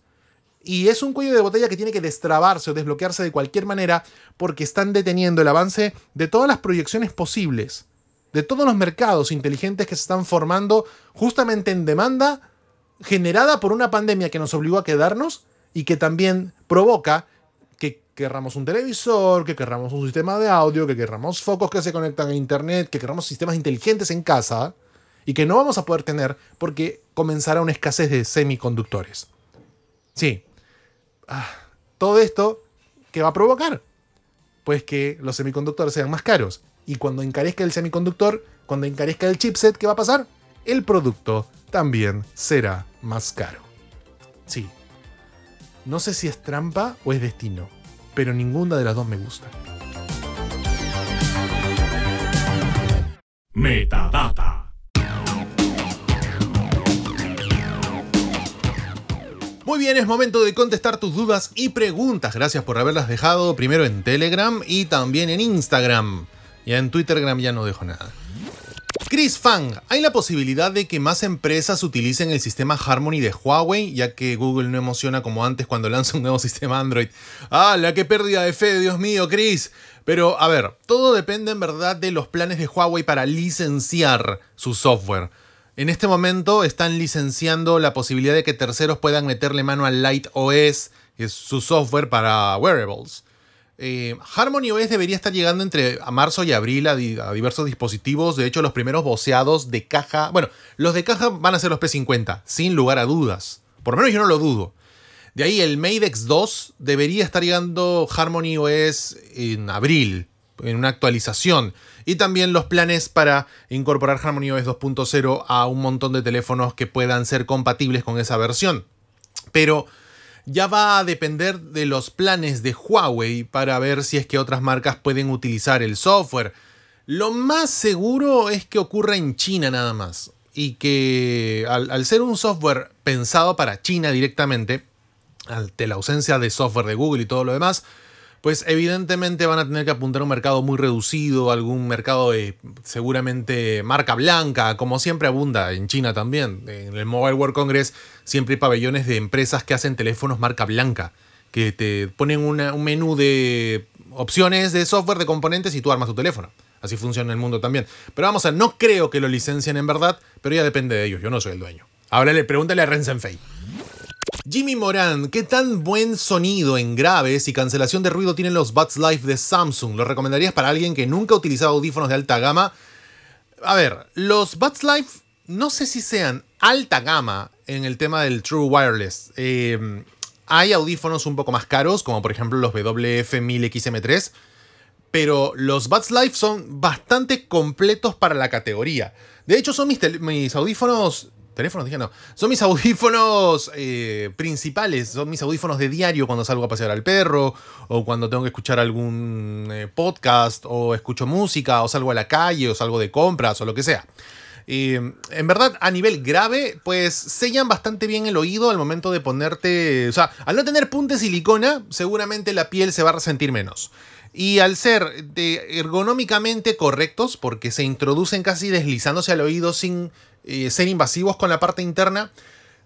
Y es un cuello de botella que tiene que destrabarse o desbloquearse de cualquier manera porque están deteniendo el avance de todas las proyecciones posibles de todos los mercados inteligentes que se están formando justamente en demanda generada por una pandemia que nos obligó a quedarnos y que también provoca que querramos un televisor, que querramos un sistema de audio, que querramos focos que se conectan a internet, que querramos sistemas inteligentes en casa y que no vamos a poder tener porque comenzará una escasez de semiconductores. Sí. Ah, todo esto, ¿qué va a provocar? Pues que los semiconductores sean más caros y cuando encarezca el semiconductor, cuando encarezca el chipset, ¿qué va a pasar? El producto también será más caro. Sí. No sé si es trampa o es destino, pero ninguna de las dos me gusta. Metadata. Muy bien, es momento de contestar tus dudas y preguntas. Gracias por haberlas dejado primero en Telegram y también en Instagram. Ya en Twittergram ya no dejo nada. Chris Fang, ¿hay la posibilidad de que más empresas utilicen el sistema Harmony de Huawei, ya que Google no emociona como antes cuando lanza un nuevo sistema Android? ¡Ah, la qué pérdida de fe, Dios mío, Chris! Pero, a ver, todo depende en verdad de los planes de Huawei para licenciar su software. En este momento están licenciando la posibilidad de que terceros puedan meterle mano al Lite OS, que es su software para wearables. Eh, Harmony OS debería estar llegando entre a marzo y abril a, diversos dispositivos. De hecho, los primeros boceados de caja. Bueno, los de caja van a ser los P50, sin lugar a dudas. Por lo menos yo no lo dudo. De ahí el Madex 2 debería estar llegando Harmony OS en abril, en una actualización. Y también los planes para incorporar Harmony OS 2.0 a un montón de teléfonos que puedan ser compatibles con esa versión. Pero ya va a depender de los planes de Huawei para ver si es que otras marcas pueden utilizar el software. Lo más seguro es que ocurra en China nada más. Y que al, ser un software pensado para China directamente, ante la ausencia de software de Google y todo lo demás, pues evidentemente van a tener que apuntar a un mercado muy reducido, algún mercado de seguramente marca blanca, como siempre abunda en China también. En el Mobile World Congress siempre hay pabellones de empresas que hacen teléfonos marca blanca, que te ponen un menú de opciones de software, de componentes y tú armas tu teléfono. Así funciona el mundo también. Pero vamos a, no creo que lo licencien en verdad, pero ya depende de ellos, yo no soy el dueño. Ahora pregúntale a Renzenfei. Jimmy Moran, ¿qué tan buen sonido en graves y cancelación de ruido tienen los Buds Life de Samsung? ¿Lo recomendarías para alguien que nunca ha utilizado audífonos de alta gama? A ver, los Buds Life no sé si sean alta gama en el tema del True Wireless. Eh, hay audífonos un poco más caros, como por ejemplo los WF1000XM3, pero los Buds Life son bastante completos para la categoría. De hecho, son mis audífonos dije no. Son mis audífonos eh, principales, son mis audífonos de diario cuando salgo a pasear al perro, o cuando tengo que escuchar algún eh, podcast, o escucho música, o salgo a la calle, o salgo de compras, o lo que sea. en verdad, a nivel grave, pues sellan bastante bien el oído al momento de ponerte. O sea, al no tener punte silicona, seguramente la piel se va a resentir menos. Y al ser ergonómicamente correctos, porque se introducen casi deslizándose al oído sin eh, ser invasivos con la parte interna,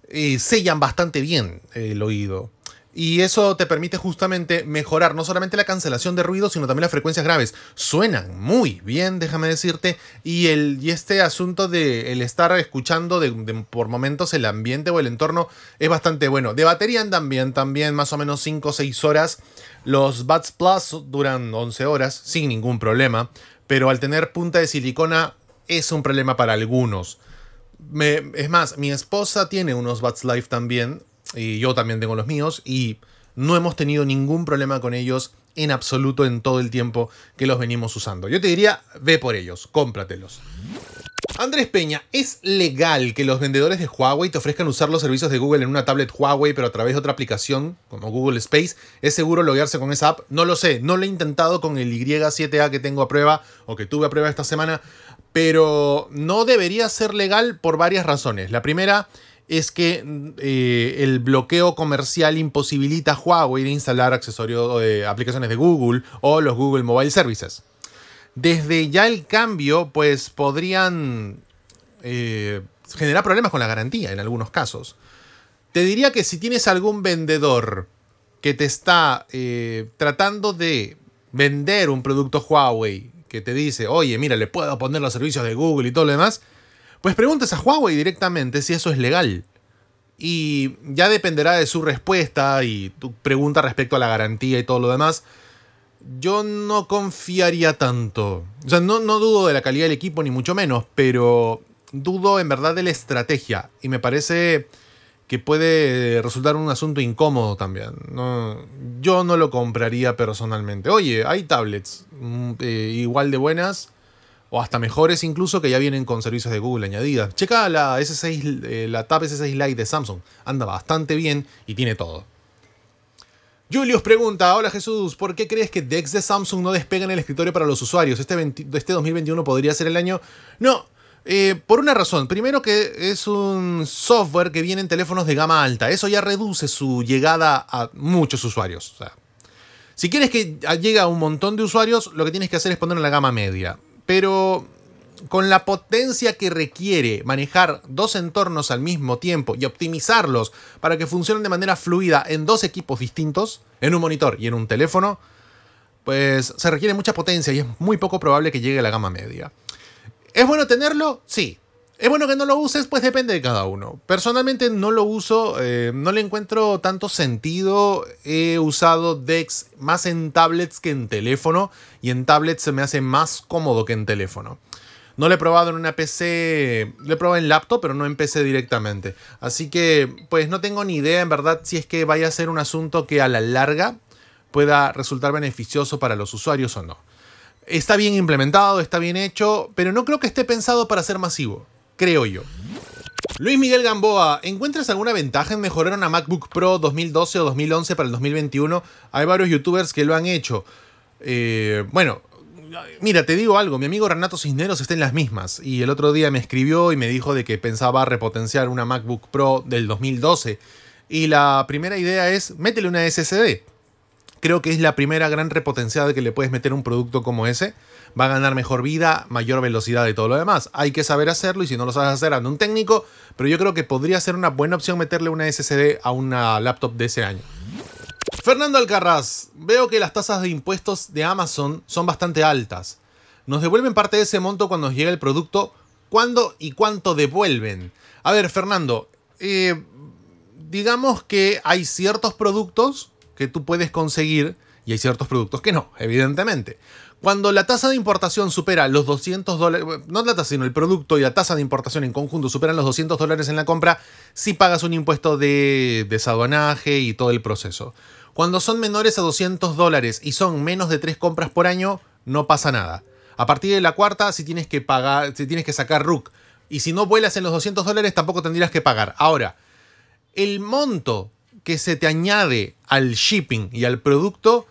eh, sellan bastante bien eh, el oído. Y eso te permite justamente mejorar no solamente la cancelación de ruido, sino también las frecuencias graves. Suenan muy bien, déjame decirte. Y, el, y este asunto de el estar escuchando por momentos el ambiente o el entorno es bastante bueno. De batería andan bien también, más o menos 5 o 6 horas. Los Buds Plus duran 11 horas sin ningún problema. Pero al tener punta de silicona es un problema para algunos es más, mi esposa tiene unos Bats Life también, y yo también tengo los míos, y no hemos tenido ningún problema con ellos en absoluto en todo el tiempo que los venimos usando. Yo te diría, ve por ellos, cómpratelos. Andrés Peña, ¿es legal que los vendedores de Huawei te ofrezcan usar los servicios de Google en una tablet Huawei pero a través de otra aplicación como Google Space? ¿Es seguro loguearse con esa app? No lo sé, no lo he intentado con el Y7A que tengo a prueba o que tuve a prueba esta semana, pero no debería ser legal por varias razones. La primera es que eh, el bloqueo comercial imposibilita a Huawei de instalar accesorios de eh, aplicaciones de Google o los Google Mobile Services. Desde ya el cambio, pues podrían eh, generar problemas con la garantía en algunos casos. Te diría que si tienes algún vendedor que te está tratando de vender un producto Huawei que te dice, oye, mira, le puedo poner los servicios de Google y todo lo demás, pues preguntes a Huawei directamente si eso es legal. Y ya dependerá de su respuesta y tu pregunta respecto a la garantía y todo lo demás. Yo no confiaría tanto. O sea, no, no dudo de la calidad del equipo, ni mucho menos, pero dudo en verdad de la estrategia. Y me parece que puede resultar un asunto incómodo también. No, yo no lo compraría personalmente. Oye, hay tablets mm, eh, igual de buenas o hasta mejores incluso que ya vienen con servicios de Google añadidas. Checa la, S6, eh, la Tab S6 Lite de Samsung. Anda bastante bien y tiene todo. Julius pregunta, hola Jesús, ¿por qué crees que Dex de Samsung no despega en el escritorio para los usuarios? Este, este 2021 podría ser el año... No, eh, por una razón, primero que es un software que viene en teléfonos de gama alta, eso ya reduce su llegada a muchos usuarios. si quieres que llegue a un montón de usuarios, lo que tienes que hacer es ponerlo en la gama media. Pero con la potencia que requiere manejar dos entornos al mismo tiempo y optimizarlos para que funcionen de manera fluida en dos equipos distintos, en un monitor y en un teléfono, pues se requiere mucha potencia y es muy poco probable que llegue a la gama media. ¿Es bueno tenerlo? Sí. Es bueno que no lo uses, pues depende de cada uno. Personalmente no lo uso, eh, no le encuentro tanto sentido. He usado DeX más en tablets que en teléfono y en tablets se me hace más cómodo que en teléfono. No lo he probado en una PC, lo he probado en laptop, pero no en PC directamente. Así que, pues no tengo ni idea en verdad si es que vaya a ser un asunto que a la larga pueda resultar beneficioso para los usuarios o no. Está bien implementado, está bien hecho, pero no creo que esté pensado para ser masivo, creo yo. Luis Miguel Gamboa, ¿encuentras alguna ventaja en mejorar una MacBook Pro 2012 o 2011 para el 2021? Hay varios youtubers que lo han hecho. Eh, bueno, mira, te digo algo, mi amigo Renato Cisneros está en las mismas y el otro día me escribió y me dijo de que pensaba repotenciar una MacBook Pro del 2012 y la primera idea es métele una SSD. Creo que es la primera gran repotenciada que le puedes meter un producto como ese. Va a ganar mejor vida, mayor velocidad y todo lo demás. Hay que saber hacerlo y si no lo sabes hacer, anda un técnico. Pero yo creo que podría ser una buena opción meterle una SSD a una laptop de ese año. Fernando Alcarraz, veo que las tasas de impuestos de Amazon son bastante altas. Nos devuelven parte de ese monto cuando nos llega el producto. ¿Cuándo y cuánto devuelven? A ver, Fernando, eh, digamos que hay ciertos productos que tú puedes conseguir y hay ciertos productos que no, evidentemente. Cuando la tasa de importación supera los 200 dólares, no la tasa, sino el producto y la tasa de importación en conjunto superan los 200 dólares en la compra, si pagas un impuesto de desaduanaje y todo el proceso. Cuando son menores a 200 dólares y son menos de 3 compras por año, no pasa nada. A partir de la cuarta, si tienes que pagar, si tienes que sacar RUC. Y si no vuelas en los 200 dólares, tampoco tendrías que pagar. Ahora, el monto que se te añade al shipping y al producto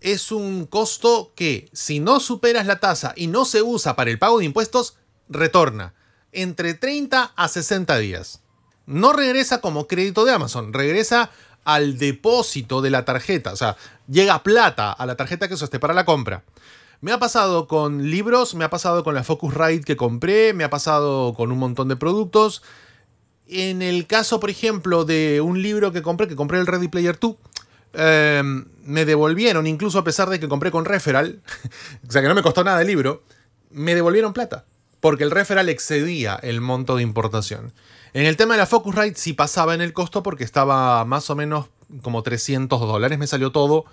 es un costo que si no superas la tasa y no se usa para el pago de impuestos, retorna entre 30 a 60 días. No regresa como crédito de Amazon, regresa al depósito de la tarjeta, o sea, llega plata a la tarjeta que usaste para la compra. Me ha pasado con libros, me ha pasado con la Focusrite que compré, me ha pasado con un montón de productos en el caso, por ejemplo, de un libro que compré, que compré el Ready Player 2, em, me devolvieron, incluso a pesar de que compré con referral, o sea que no me costó nada el libro, me devolvieron plata, porque el referral excedía el monto de importación. En el tema de la Focusrite sí pasaba en el costo porque estaba más o menos como 300 dólares, me salió todo,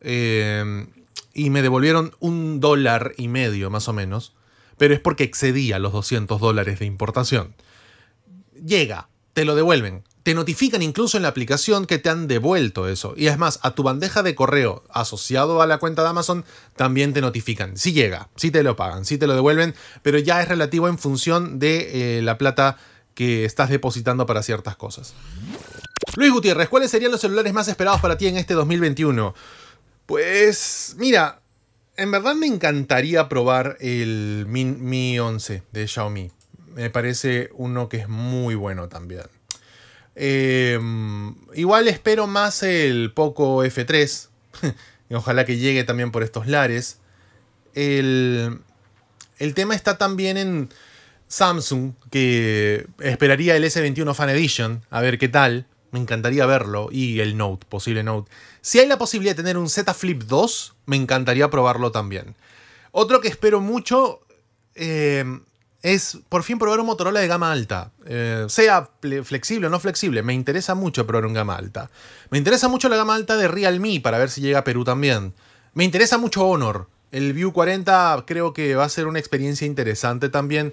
em, y me devolvieron un dólar y medio más o menos, pero es porque excedía los 200 dólares de importación llega, te lo devuelven. Te notifican incluso en la aplicación que te han devuelto eso. Y es más, a tu bandeja de correo asociado a la cuenta de Amazon también te notifican. Si llega, si te lo pagan, si te lo devuelven, pero ya es relativo en función de eh, la plata que estás depositando para ciertas cosas. Luis Gutiérrez, ¿cuáles serían los celulares más esperados para ti en este 2021? Pues mira, en verdad me encantaría probar el Mi 11 de Xiaomi me parece uno que es muy bueno también. Em, igual espero más el Poco F3. Ojalá que llegue también por estos lares. El, el tema está también en Samsung, que esperaría el S21 Fan Edition, a ver qué tal. Me encantaría verlo. Y el Note, posible Note. Si hay la posibilidad de tener un Z Flip 2, me encantaría probarlo también. Otro que espero mucho eh, es por fin probar un Motorola de gama alta. Eh, sea flexible o no flexible, me interesa mucho probar un gama alta. Me interesa mucho la gama alta de Realme para ver si llega a Perú también. Me interesa mucho Honor. El View 40 creo que va a ser una experiencia interesante también.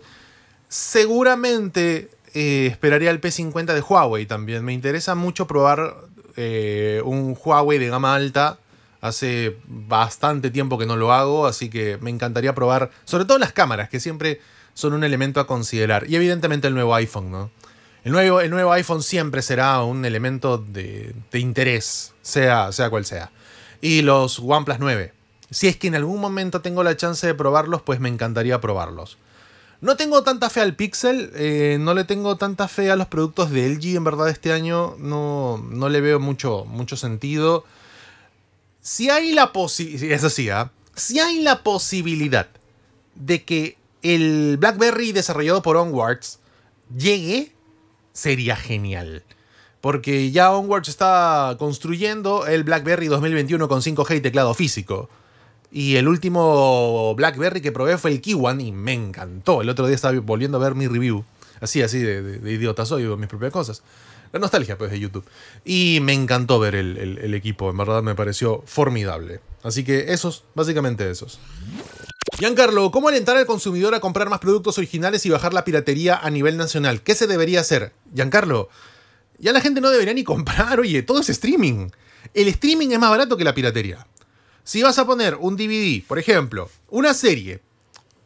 Seguramente eh, esperaría el P50 de Huawei también. Me interesa mucho probar eh, un Huawei de gama alta. Hace bastante tiempo que no lo hago, así que me encantaría probar, sobre todo las cámaras, que siempre son un elemento a considerar. Y evidentemente el nuevo iPhone, ¿no? El nuevo, el nuevo iPhone siempre será un elemento de, interés, sea, sea cual sea. Y los OnePlus 9. Si es que en algún momento tengo la chance de probarlos, pues me encantaría probarlos. No tengo tanta fe al Pixel, eh, no le tengo tanta fe a los productos de LG, en verdad este año no, le veo mucho, mucho sentido. Si hay la posibilidad, ¿ah? si hay la posibilidad de que el BlackBerry desarrollado por Onwards llegue, sería genial. Porque ya Onwards está construyendo el BlackBerry 2021 con 5G y teclado físico. Y el último BlackBerry que probé fue el Kiwan y me encantó. El otro día estaba volviendo a ver mi review. Así, así, de, idiota soy, mis propias cosas. La nostalgia, pues, de YouTube. Y me encantó ver el, el equipo, en verdad me pareció formidable. Así que esos, básicamente esos. Giancarlo, ¿cómo alentar al consumidor a comprar más productos originales y bajar la piratería a nivel nacional? ¿Qué se debería hacer? Giancarlo, ya la gente no debería ni comprar, oye, todo es streaming. El streaming es más barato que la piratería. Si vas a poner un DVD, por ejemplo, una serie,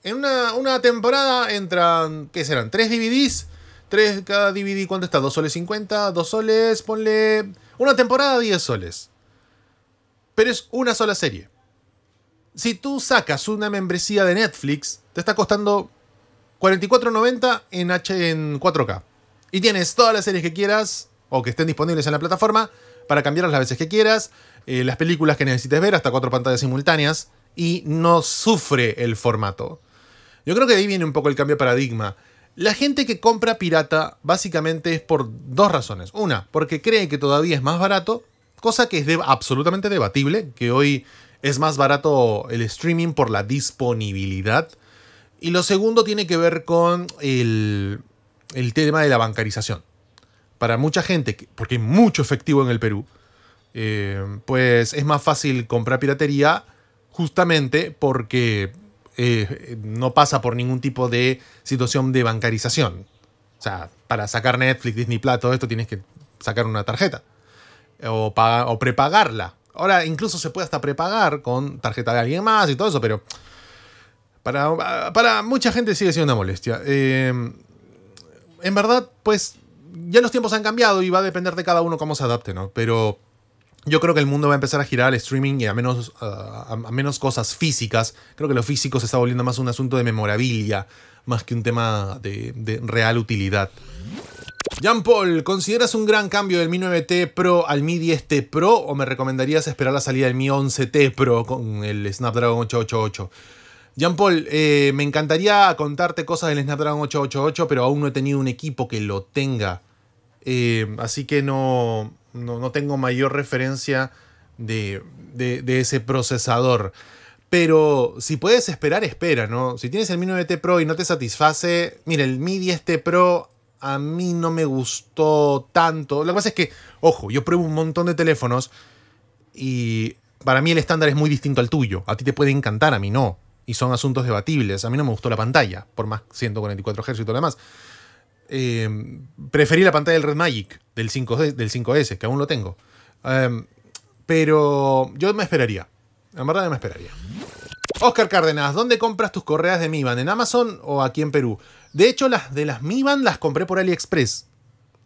en una, temporada entran, ¿qué serán? Tres DVDs, tres cada DVD, ¿cuánto está? ¿Dos soles cincuenta? ¿Dos soles? Ponle una temporada, 10 soles. Pero es una sola serie si tú sacas una membresía de Netflix, te está costando 44.90 en, en 4K. Y tienes todas las series que quieras o que estén disponibles en la plataforma para cambiarlas las veces que quieras, eh, las películas que necesites ver, hasta cuatro pantallas simultáneas, y no sufre el formato. Yo creo que ahí viene un poco el cambio de paradigma. La gente que compra pirata básicamente es por dos razones. Una, porque cree que todavía es más barato, cosa que es absolutamente debatible, que hoy es más barato el streaming por la disponibilidad. Y lo segundo tiene que ver con el, tema de la bancarización. Para mucha gente, porque hay mucho efectivo en el Perú, eh, pues es más fácil comprar piratería justamente porque eh, no pasa por ningún tipo de situación de bancarización. O sea, para sacar Netflix, Disney Plus, todo esto tienes que sacar una tarjeta o prepagarla Ahora incluso se puede hasta prepagar con tarjeta de alguien más y todo eso, pero para, para mucha gente sigue siendo una molestia. Em, en verdad, pues ya los tiempos han cambiado y va a depender de cada uno cómo se adapte, ¿no? Pero yo creo que el mundo va a empezar a girar al streaming y a menos, ah, a, menos cosas físicas. Creo que lo físico se está volviendo más un asunto de memorabilia, más que un tema de, de real utilidad. Jean Paul, ¿consideras un gran cambio del Mi 9T Pro al Mi 10T Pro o me recomendarías esperar la salida del Mi 11T Pro con el Snapdragon 888? Jean Paul, me encantaría contarte cosas del Snapdragon 888, pero aún no he tenido un equipo que lo tenga. Eh, así que no, no, tengo mayor referencia de, de, ese procesador. Pero si puedes esperar, espera, ¿no? Si tienes el Mi 9T Pro y no te satisface, mira, el Mi 10T Pro a mí no me gustó tanto. la que es que, ojo, yo pruebo un montón de teléfonos y para mí el estándar es muy distinto al tuyo. A ti te puede encantar, a mí no. Y son asuntos debatibles. A mí no me gustó la pantalla, por más 144 Hz y todo lo demás. Eh, preferí la pantalla del Red Magic del, 5, del s que aún lo tengo. Em, pero yo me esperaría. En verdad me esperaría. Oscar Cárdenas, ¿dónde compras tus correas de Miban? ¿En Amazon o aquí en Perú? De hecho, las de las Mi Band las compré por AliExpress.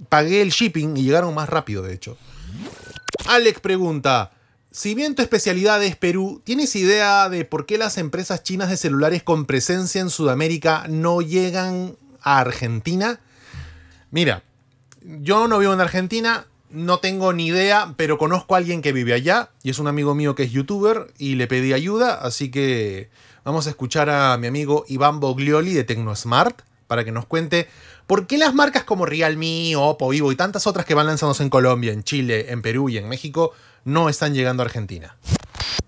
Pagué el shipping y llegaron más rápido, de hecho. Alex pregunta, si bien tu especialidad es Perú, ¿tienes idea de por qué las empresas chinas de celulares con presencia en Sudamérica no llegan a Argentina? Mira, yo no vivo en Argentina, no tengo ni idea, pero conozco a alguien que vive allá y es un amigo mío que es youtuber y le pedí ayuda, así que vamos a escuchar a mi amigo Iván Boglioli de TecnoSmart para que nos cuente por qué las marcas como Realme, Oppo, Vivo y tantas otras que van lanzándose en Colombia, en Chile, en Perú y en México no están llegando a Argentina.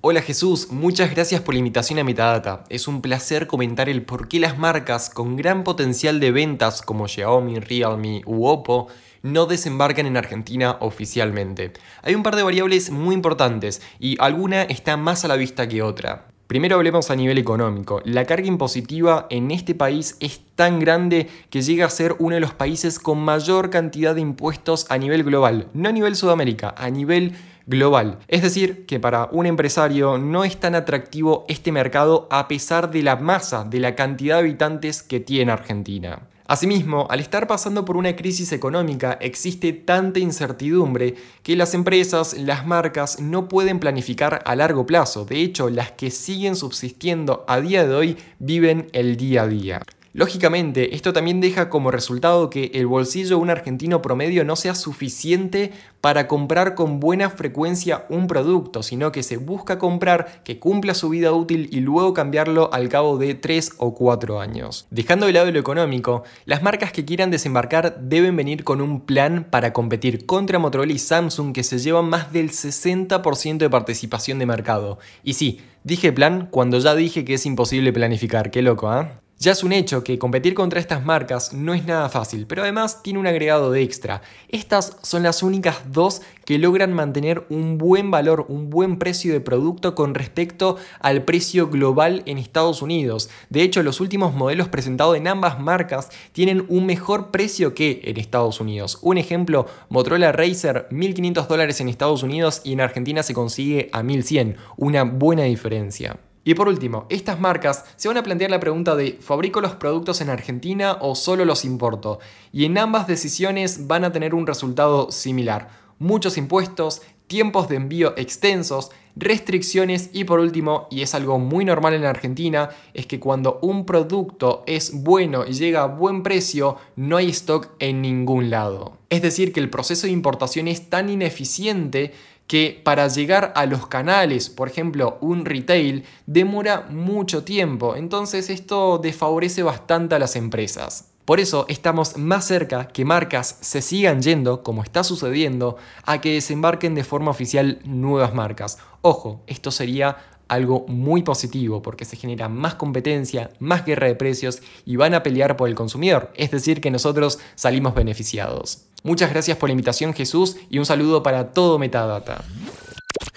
Hola Jesús, muchas gracias por la invitación a Metadata. Es un placer comentar el por qué las marcas con gran potencial de ventas como Xiaomi, Realme u Oppo no desembarcan en Argentina oficialmente. Hay un par de variables muy importantes y alguna está más a la vista que otra. Primero hablemos a nivel económico. La carga impositiva en este país es tan grande que llega a ser uno de los países con mayor cantidad de impuestos a nivel global, no a nivel Sudamérica, a nivel global. Es decir, que para un empresario no es tan atractivo este mercado a pesar de la masa, de la cantidad de habitantes que tiene Argentina. Asimismo, al estar pasando por una crisis económica existe tanta incertidumbre que las empresas, las marcas no pueden planificar a largo plazo. De hecho, las que siguen subsistiendo a día de hoy viven el día a día. Lógicamente, esto también deja como resultado que el bolsillo de un argentino promedio no sea suficiente para comprar con buena frecuencia un producto, sino que se busca comprar que cumpla su vida útil y luego cambiarlo al cabo de 3 o 4 años. Dejando de lado lo económico, las marcas que quieran desembarcar deben venir con un plan para competir contra Motorola y Samsung que se llevan más del 60% de participación de mercado. Y sí, dije plan cuando ya dije que es imposible planificar, qué loco, ¿ah? Ya es un hecho que competir contra estas marcas no es nada fácil, pero además tiene un agregado de extra. Estas son las únicas dos que logran mantener un buen valor, un buen precio de producto con respecto al precio global en Estados Unidos. De hecho, los últimos modelos presentados en ambas marcas tienen un mejor precio que en Estados Unidos. Un ejemplo, Motorola Racer, 1500 dólares en Estados Unidos y en Argentina se consigue a 1100, una buena diferencia. Y por último, estas marcas se van a plantear la pregunta de ¿fabrico los productos en Argentina o solo los importo? Y en ambas decisiones van a tener un resultado similar. Muchos impuestos, tiempos de envío extensos, restricciones y por último, y es algo muy normal en Argentina, es que cuando un producto es bueno y llega a buen precio, no hay stock en ningún lado. Es decir, que el proceso de importación es tan ineficiente que para llegar a los canales, por ejemplo, un retail, demora mucho tiempo. Entonces esto desfavorece bastante a las empresas. Por eso estamos más cerca que marcas se sigan yendo, como está sucediendo, a que desembarquen de forma oficial nuevas marcas. Ojo, esto sería algo muy positivo porque se genera más competencia, más guerra de precios y van a pelear por el consumidor. Es decir, que nosotros salimos beneficiados. Muchas gracias por la invitación Jesús y un saludo para todo Metadata.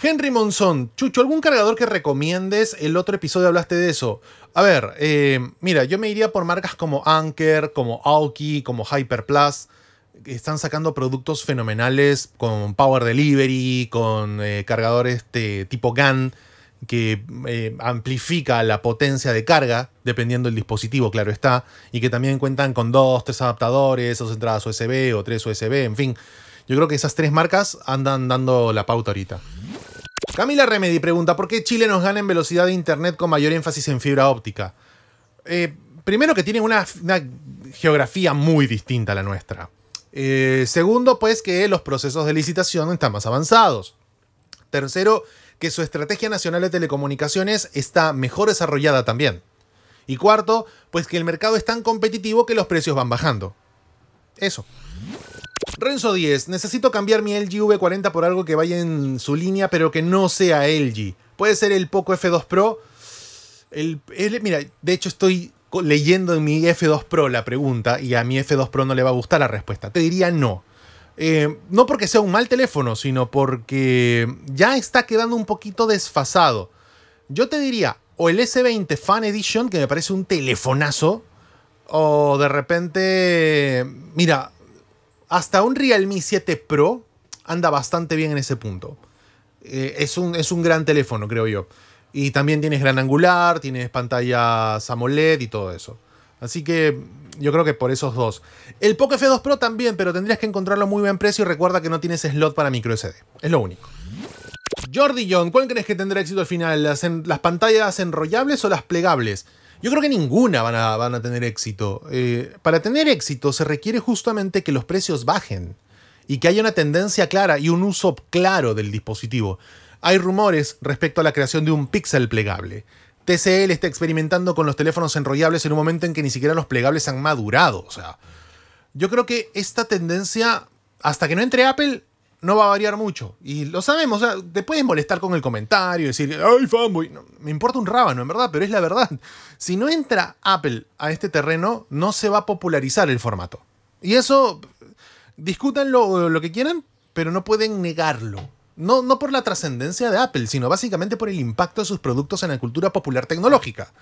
Henry Monzón, Chucho, ¿algún cargador que recomiendes? El otro episodio hablaste de eso. A ver, eh, mira, yo me iría por marcas como Anker, como Aoki, como Hyper Hyperplus. Están sacando productos fenomenales con Power Delivery, con eh, cargadores tipo GAN que eh, amplifica la potencia de carga, dependiendo del dispositivo, claro está, y que también cuentan con dos, tres adaptadores, dos entradas USB o tres USB, en fin. Yo creo que esas tres marcas andan dando la pauta ahorita. Camila Remedy pregunta, ¿por qué Chile nos gana en velocidad de Internet con mayor énfasis en fibra óptica? Eh, primero que tienen una, geografía muy distinta a la nuestra. Eh, segundo, pues que los procesos de licitación están más avanzados. Tercero, que su estrategia nacional de telecomunicaciones está mejor desarrollada también. Y cuarto, pues que el mercado es tan competitivo que los precios van bajando. Eso. Renzo 10, necesito cambiar mi LG V40 por algo que vaya en su línea, pero que no sea LG. Puede ser el Poco F2 Pro. El, mira, de hecho estoy leyendo en mi F2 Pro la pregunta y a mi F2 Pro no le va a gustar la respuesta. Te diría no. Eh, no porque sea un mal teléfono, sino porque ya está quedando un poquito desfasado. Yo te diría, o el S20 Fan Edition, que me parece un telefonazo, o de repente, mira, hasta un Realme 7 Pro anda bastante bien en ese punto. Eh, es, un, es un gran teléfono, creo yo. Y también tienes gran angular, tienes pantalla AMOLED y todo eso. Así que yo creo que por esos dos. El Poco F2 Pro también, pero tendrías que encontrarlo muy buen precio y recuerda que no tienes slot para micro SD. Es lo único. Jordi John, ¿cuál crees que tendrá éxito al final? ¿Las, las pantallas enrollables o las plegables? Yo creo que ninguna van a, tener éxito. Eh, para tener éxito se requiere justamente que los precios bajen y que haya una tendencia clara y un uso claro del dispositivo. Hay rumores respecto a la creación de un pixel plegable, TCL está experimentando con los teléfonos enrollables en un momento en que ni siquiera los plegables han madurado. O sea, yo creo que esta tendencia, hasta que no entre Apple, no va a variar mucho. Y lo sabemos, o sea, te puedes molestar con el comentario, decir, ¡ay, fanboy! me importa un rábano, en verdad, pero es la verdad. Si no entra Apple a este terreno, no se va a popularizar el formato. Y eso, discútanlo lo que quieran, pero no pueden negarlo. No, por la trascendencia de Apple, sino básicamente por el impacto de sus productos en la cultura popular tecnológica.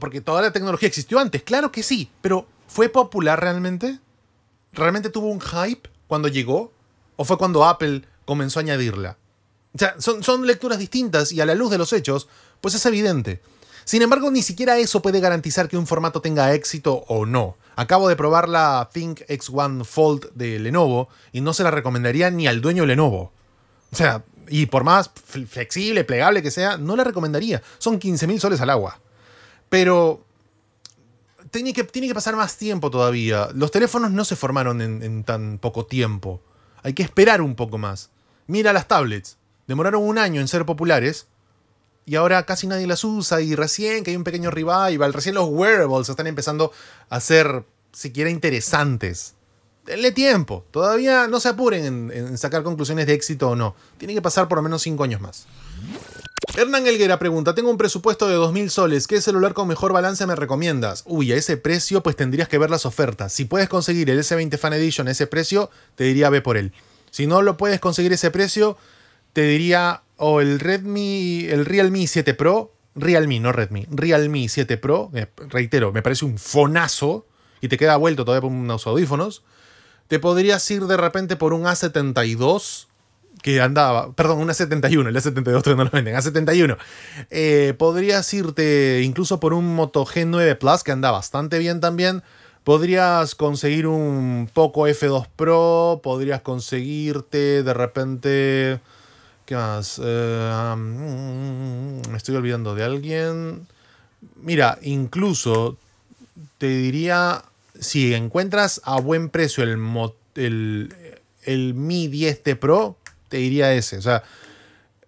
porque toda la tecnología existió antes, claro que sí, pero ¿fue popular realmente? ¿Realmente tuvo un hype cuando llegó? ¿O fue cuando Apple comenzó a añadirla? O sea, son, lecturas distintas y a la luz de los hechos, pues es evidente. Sin embargo, ni siquiera eso puede garantizar que un formato tenga éxito o no. Acabo de probar la Think X1 Fold de Lenovo y no se la recomendaría ni al dueño Lenovo. O sea, y por más flexible, plegable que sea, no la recomendaría. Son 15 mil soles al agua. Pero tiene que, tiene que, pasar más tiempo todavía. Los teléfonos no se formaron en, en tan poco tiempo. Hay que esperar un poco más. Mira las tablets. Demoraron un año en ser populares y ahora casi nadie las usa y recién que hay un pequeño revival, recién los wearables están empezando a ser siquiera interesantes denle tiempo. Todavía no se apuren en, sacar conclusiones de éxito o no. Tiene que pasar por lo menos 5 años más. Hernán Elguera pregunta, tengo un presupuesto de 2.000 soles, ¿qué celular con mejor balance me recomiendas? Uy, a ese precio pues tendrías que ver las ofertas. Si puedes conseguir el S20 Fan Edition a ese precio, te diría ve por él. Si no lo puedes conseguir ese precio, te diría o oh, el Redmi, el Realme 7 Pro, Realme, no Redmi, Realme 7 Pro, eh, reitero, me parece un fonazo y te queda vuelto todavía por unos audífonos te podrías ir de repente por un A72 que andaba, perdón, un A71, el A72 no lo venden, A71. Eh, podrías irte incluso por un Moto G9 Plus que anda bastante bien también. Podrías conseguir un poco F2 Pro, podrías conseguirte de repente... ¿Qué más? Eh, mm, me estoy olvidando de alguien. Mira, incluso te diría si encuentras a buen precio el, Mi 10T Pro, te diría ese. O sea,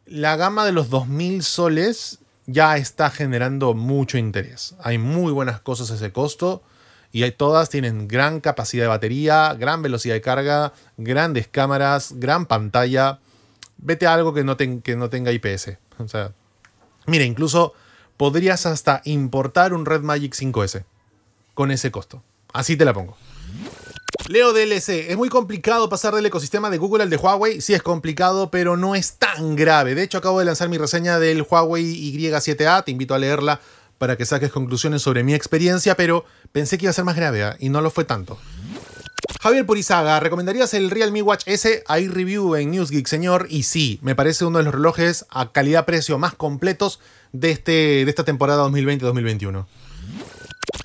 la gama de los 2000 soles ya está generando mucho interés. Hay muy buenas cosas a ese costo y todas tienen gran capacidad de batería, gran velocidad de carga, grandes cámaras, gran pantalla. Vete a algo que no, tenga IPS. O mira, incluso podrías hasta importar un Red Magic 5S con ese costo. Así te la pongo. Leo DLC, es muy complicado pasar del ecosistema de Google al de Huawei. Sí, es complicado, pero no es tan grave. De hecho, acabo de lanzar mi reseña del Huawei Y7A. Te invito a leerla para que saques conclusiones sobre mi experiencia, pero pensé que iba a ser más grave ¿ah? y no lo fue tanto. Javier Purizaga, ¿recomendarías el Realme Watch S? Hay review en NewsGeek, señor, y sí, me parece uno de los relojes a calidad-precio más completos de, este, de esta temporada 2020-2021.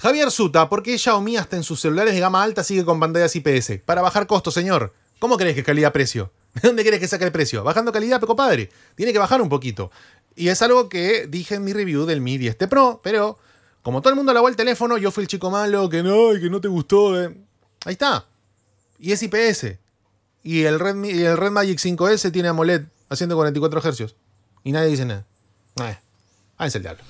Javier Suta, ¿por qué Xiaomi hasta en sus celulares de gama alta sigue con pantallas IPS? Para bajar costo, señor. ¿Cómo crees que calidad-precio? ¿De dónde crees que saca el precio? Bajando calidad, poco padre. Tiene que bajar un poquito. Y es algo que dije en mi review del Mi 10T Pro, pero como todo el mundo lavó el teléfono, yo fui el chico malo que no, que no te gustó. Eh. Ahí está. Y es IPS. Y el Red, el Red Magic 5S tiene AMOLED a 144 Hz. Y nadie dice nada. Ah, es el diablo.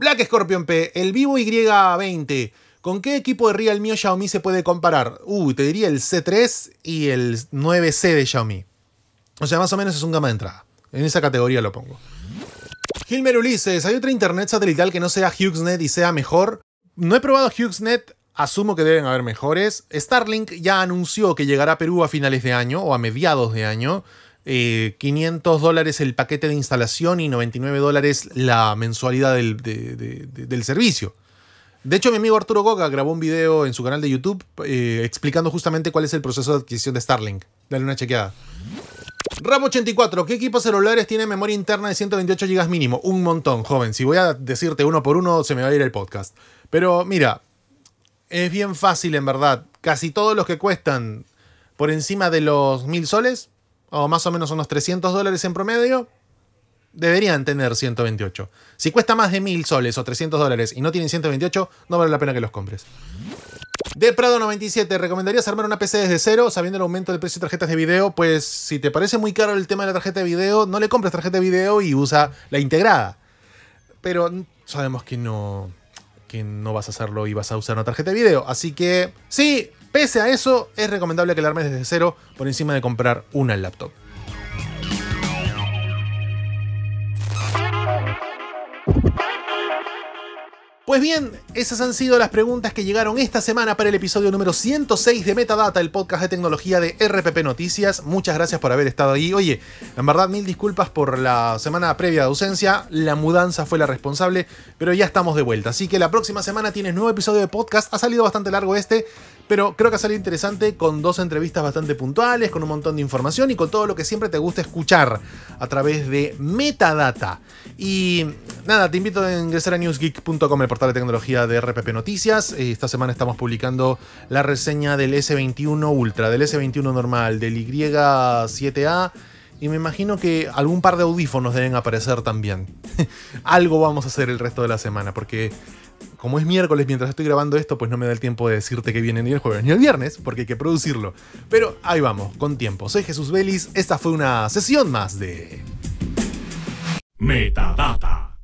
Black Scorpion P, el Vivo Y20. ¿Con qué equipo de Realme o Xiaomi se puede comparar? Uh, te diría el C3 y el 9C de Xiaomi. O sea, más o menos es un gama de entrada. En esa categoría lo pongo. Gilmer Ulises, ¿hay otra internet satelital que no sea HughesNet y sea mejor? No he probado HughesNet, asumo que deben haber mejores. Starlink ya anunció que llegará a Perú a finales de año o a mediados de año. 500 eh, dólares el paquete de instalación y 99 dólares la mensualidad del, servicio. De hecho, mi amigo Arturo Goga grabó un video en su canal de YouTube eh, explicando justamente cuál es el proceso de adquisición de Starlink. Dale una chequeada. RAM 84, ¿qué equipos celulares tiene memoria interna de 128 GB mínimo? Un montón, joven. Si voy a decirte uno por uno, se me va a ir el podcast. Pero mira, es bien fácil en verdad. Casi todos los que cuestan por encima de los mil soles o más o menos unos 300 dólares en promedio, deberían tener 128. Si cuesta más de 1000 soles o 300 dólares y no tienen 128, no vale la pena que los compres. De Prado 97, ¿recomendarías armar una PC desde cero sabiendo el aumento del precio de tarjetas de video? Pues si te parece muy caro el tema de la tarjeta de video, no le compres tarjeta de video y usa la integrada. Pero sabemos que no, que no vas a hacerlo y vas a usar una tarjeta de video. Así que sí, Pese a eso, es recomendable que la armes desde cero por encima de comprar una laptop. Pues bien, esas han sido las preguntas que llegaron esta semana para el episodio número 106 de Metadata, el podcast de tecnología de RPP Noticias. Muchas gracias por haber estado ahí. Oye, en verdad mil disculpas por la semana previa de ausencia, la mudanza fue la responsable, pero ya estamos de vuelta. Así que la próxima semana tienes nuevo episodio de podcast, ha salido bastante largo este, pero creo que ha salido interesante con dos entrevistas bastante puntuales, con un montón de información y con todo lo que siempre te gusta escuchar a través de metadata. Y nada, te invito a ingresar a newsgeek.com, el portal de tecnología de RPP Noticias. Eh, esta semana estamos publicando la reseña del S21 Ultra, del S21 normal, del Y7A y me imagino que algún par de audífonos deben aparecer también. Algo vamos a hacer el resto de la semana, porque como es miércoles mientras estoy grabando esto, pues no me da el tiempo de decirte que viene ni el jueves ni el viernes, porque hay que producirlo. Pero ahí vamos, con tiempo. Soy Jesús Vélez, esta fue una sesión más de... Metadata.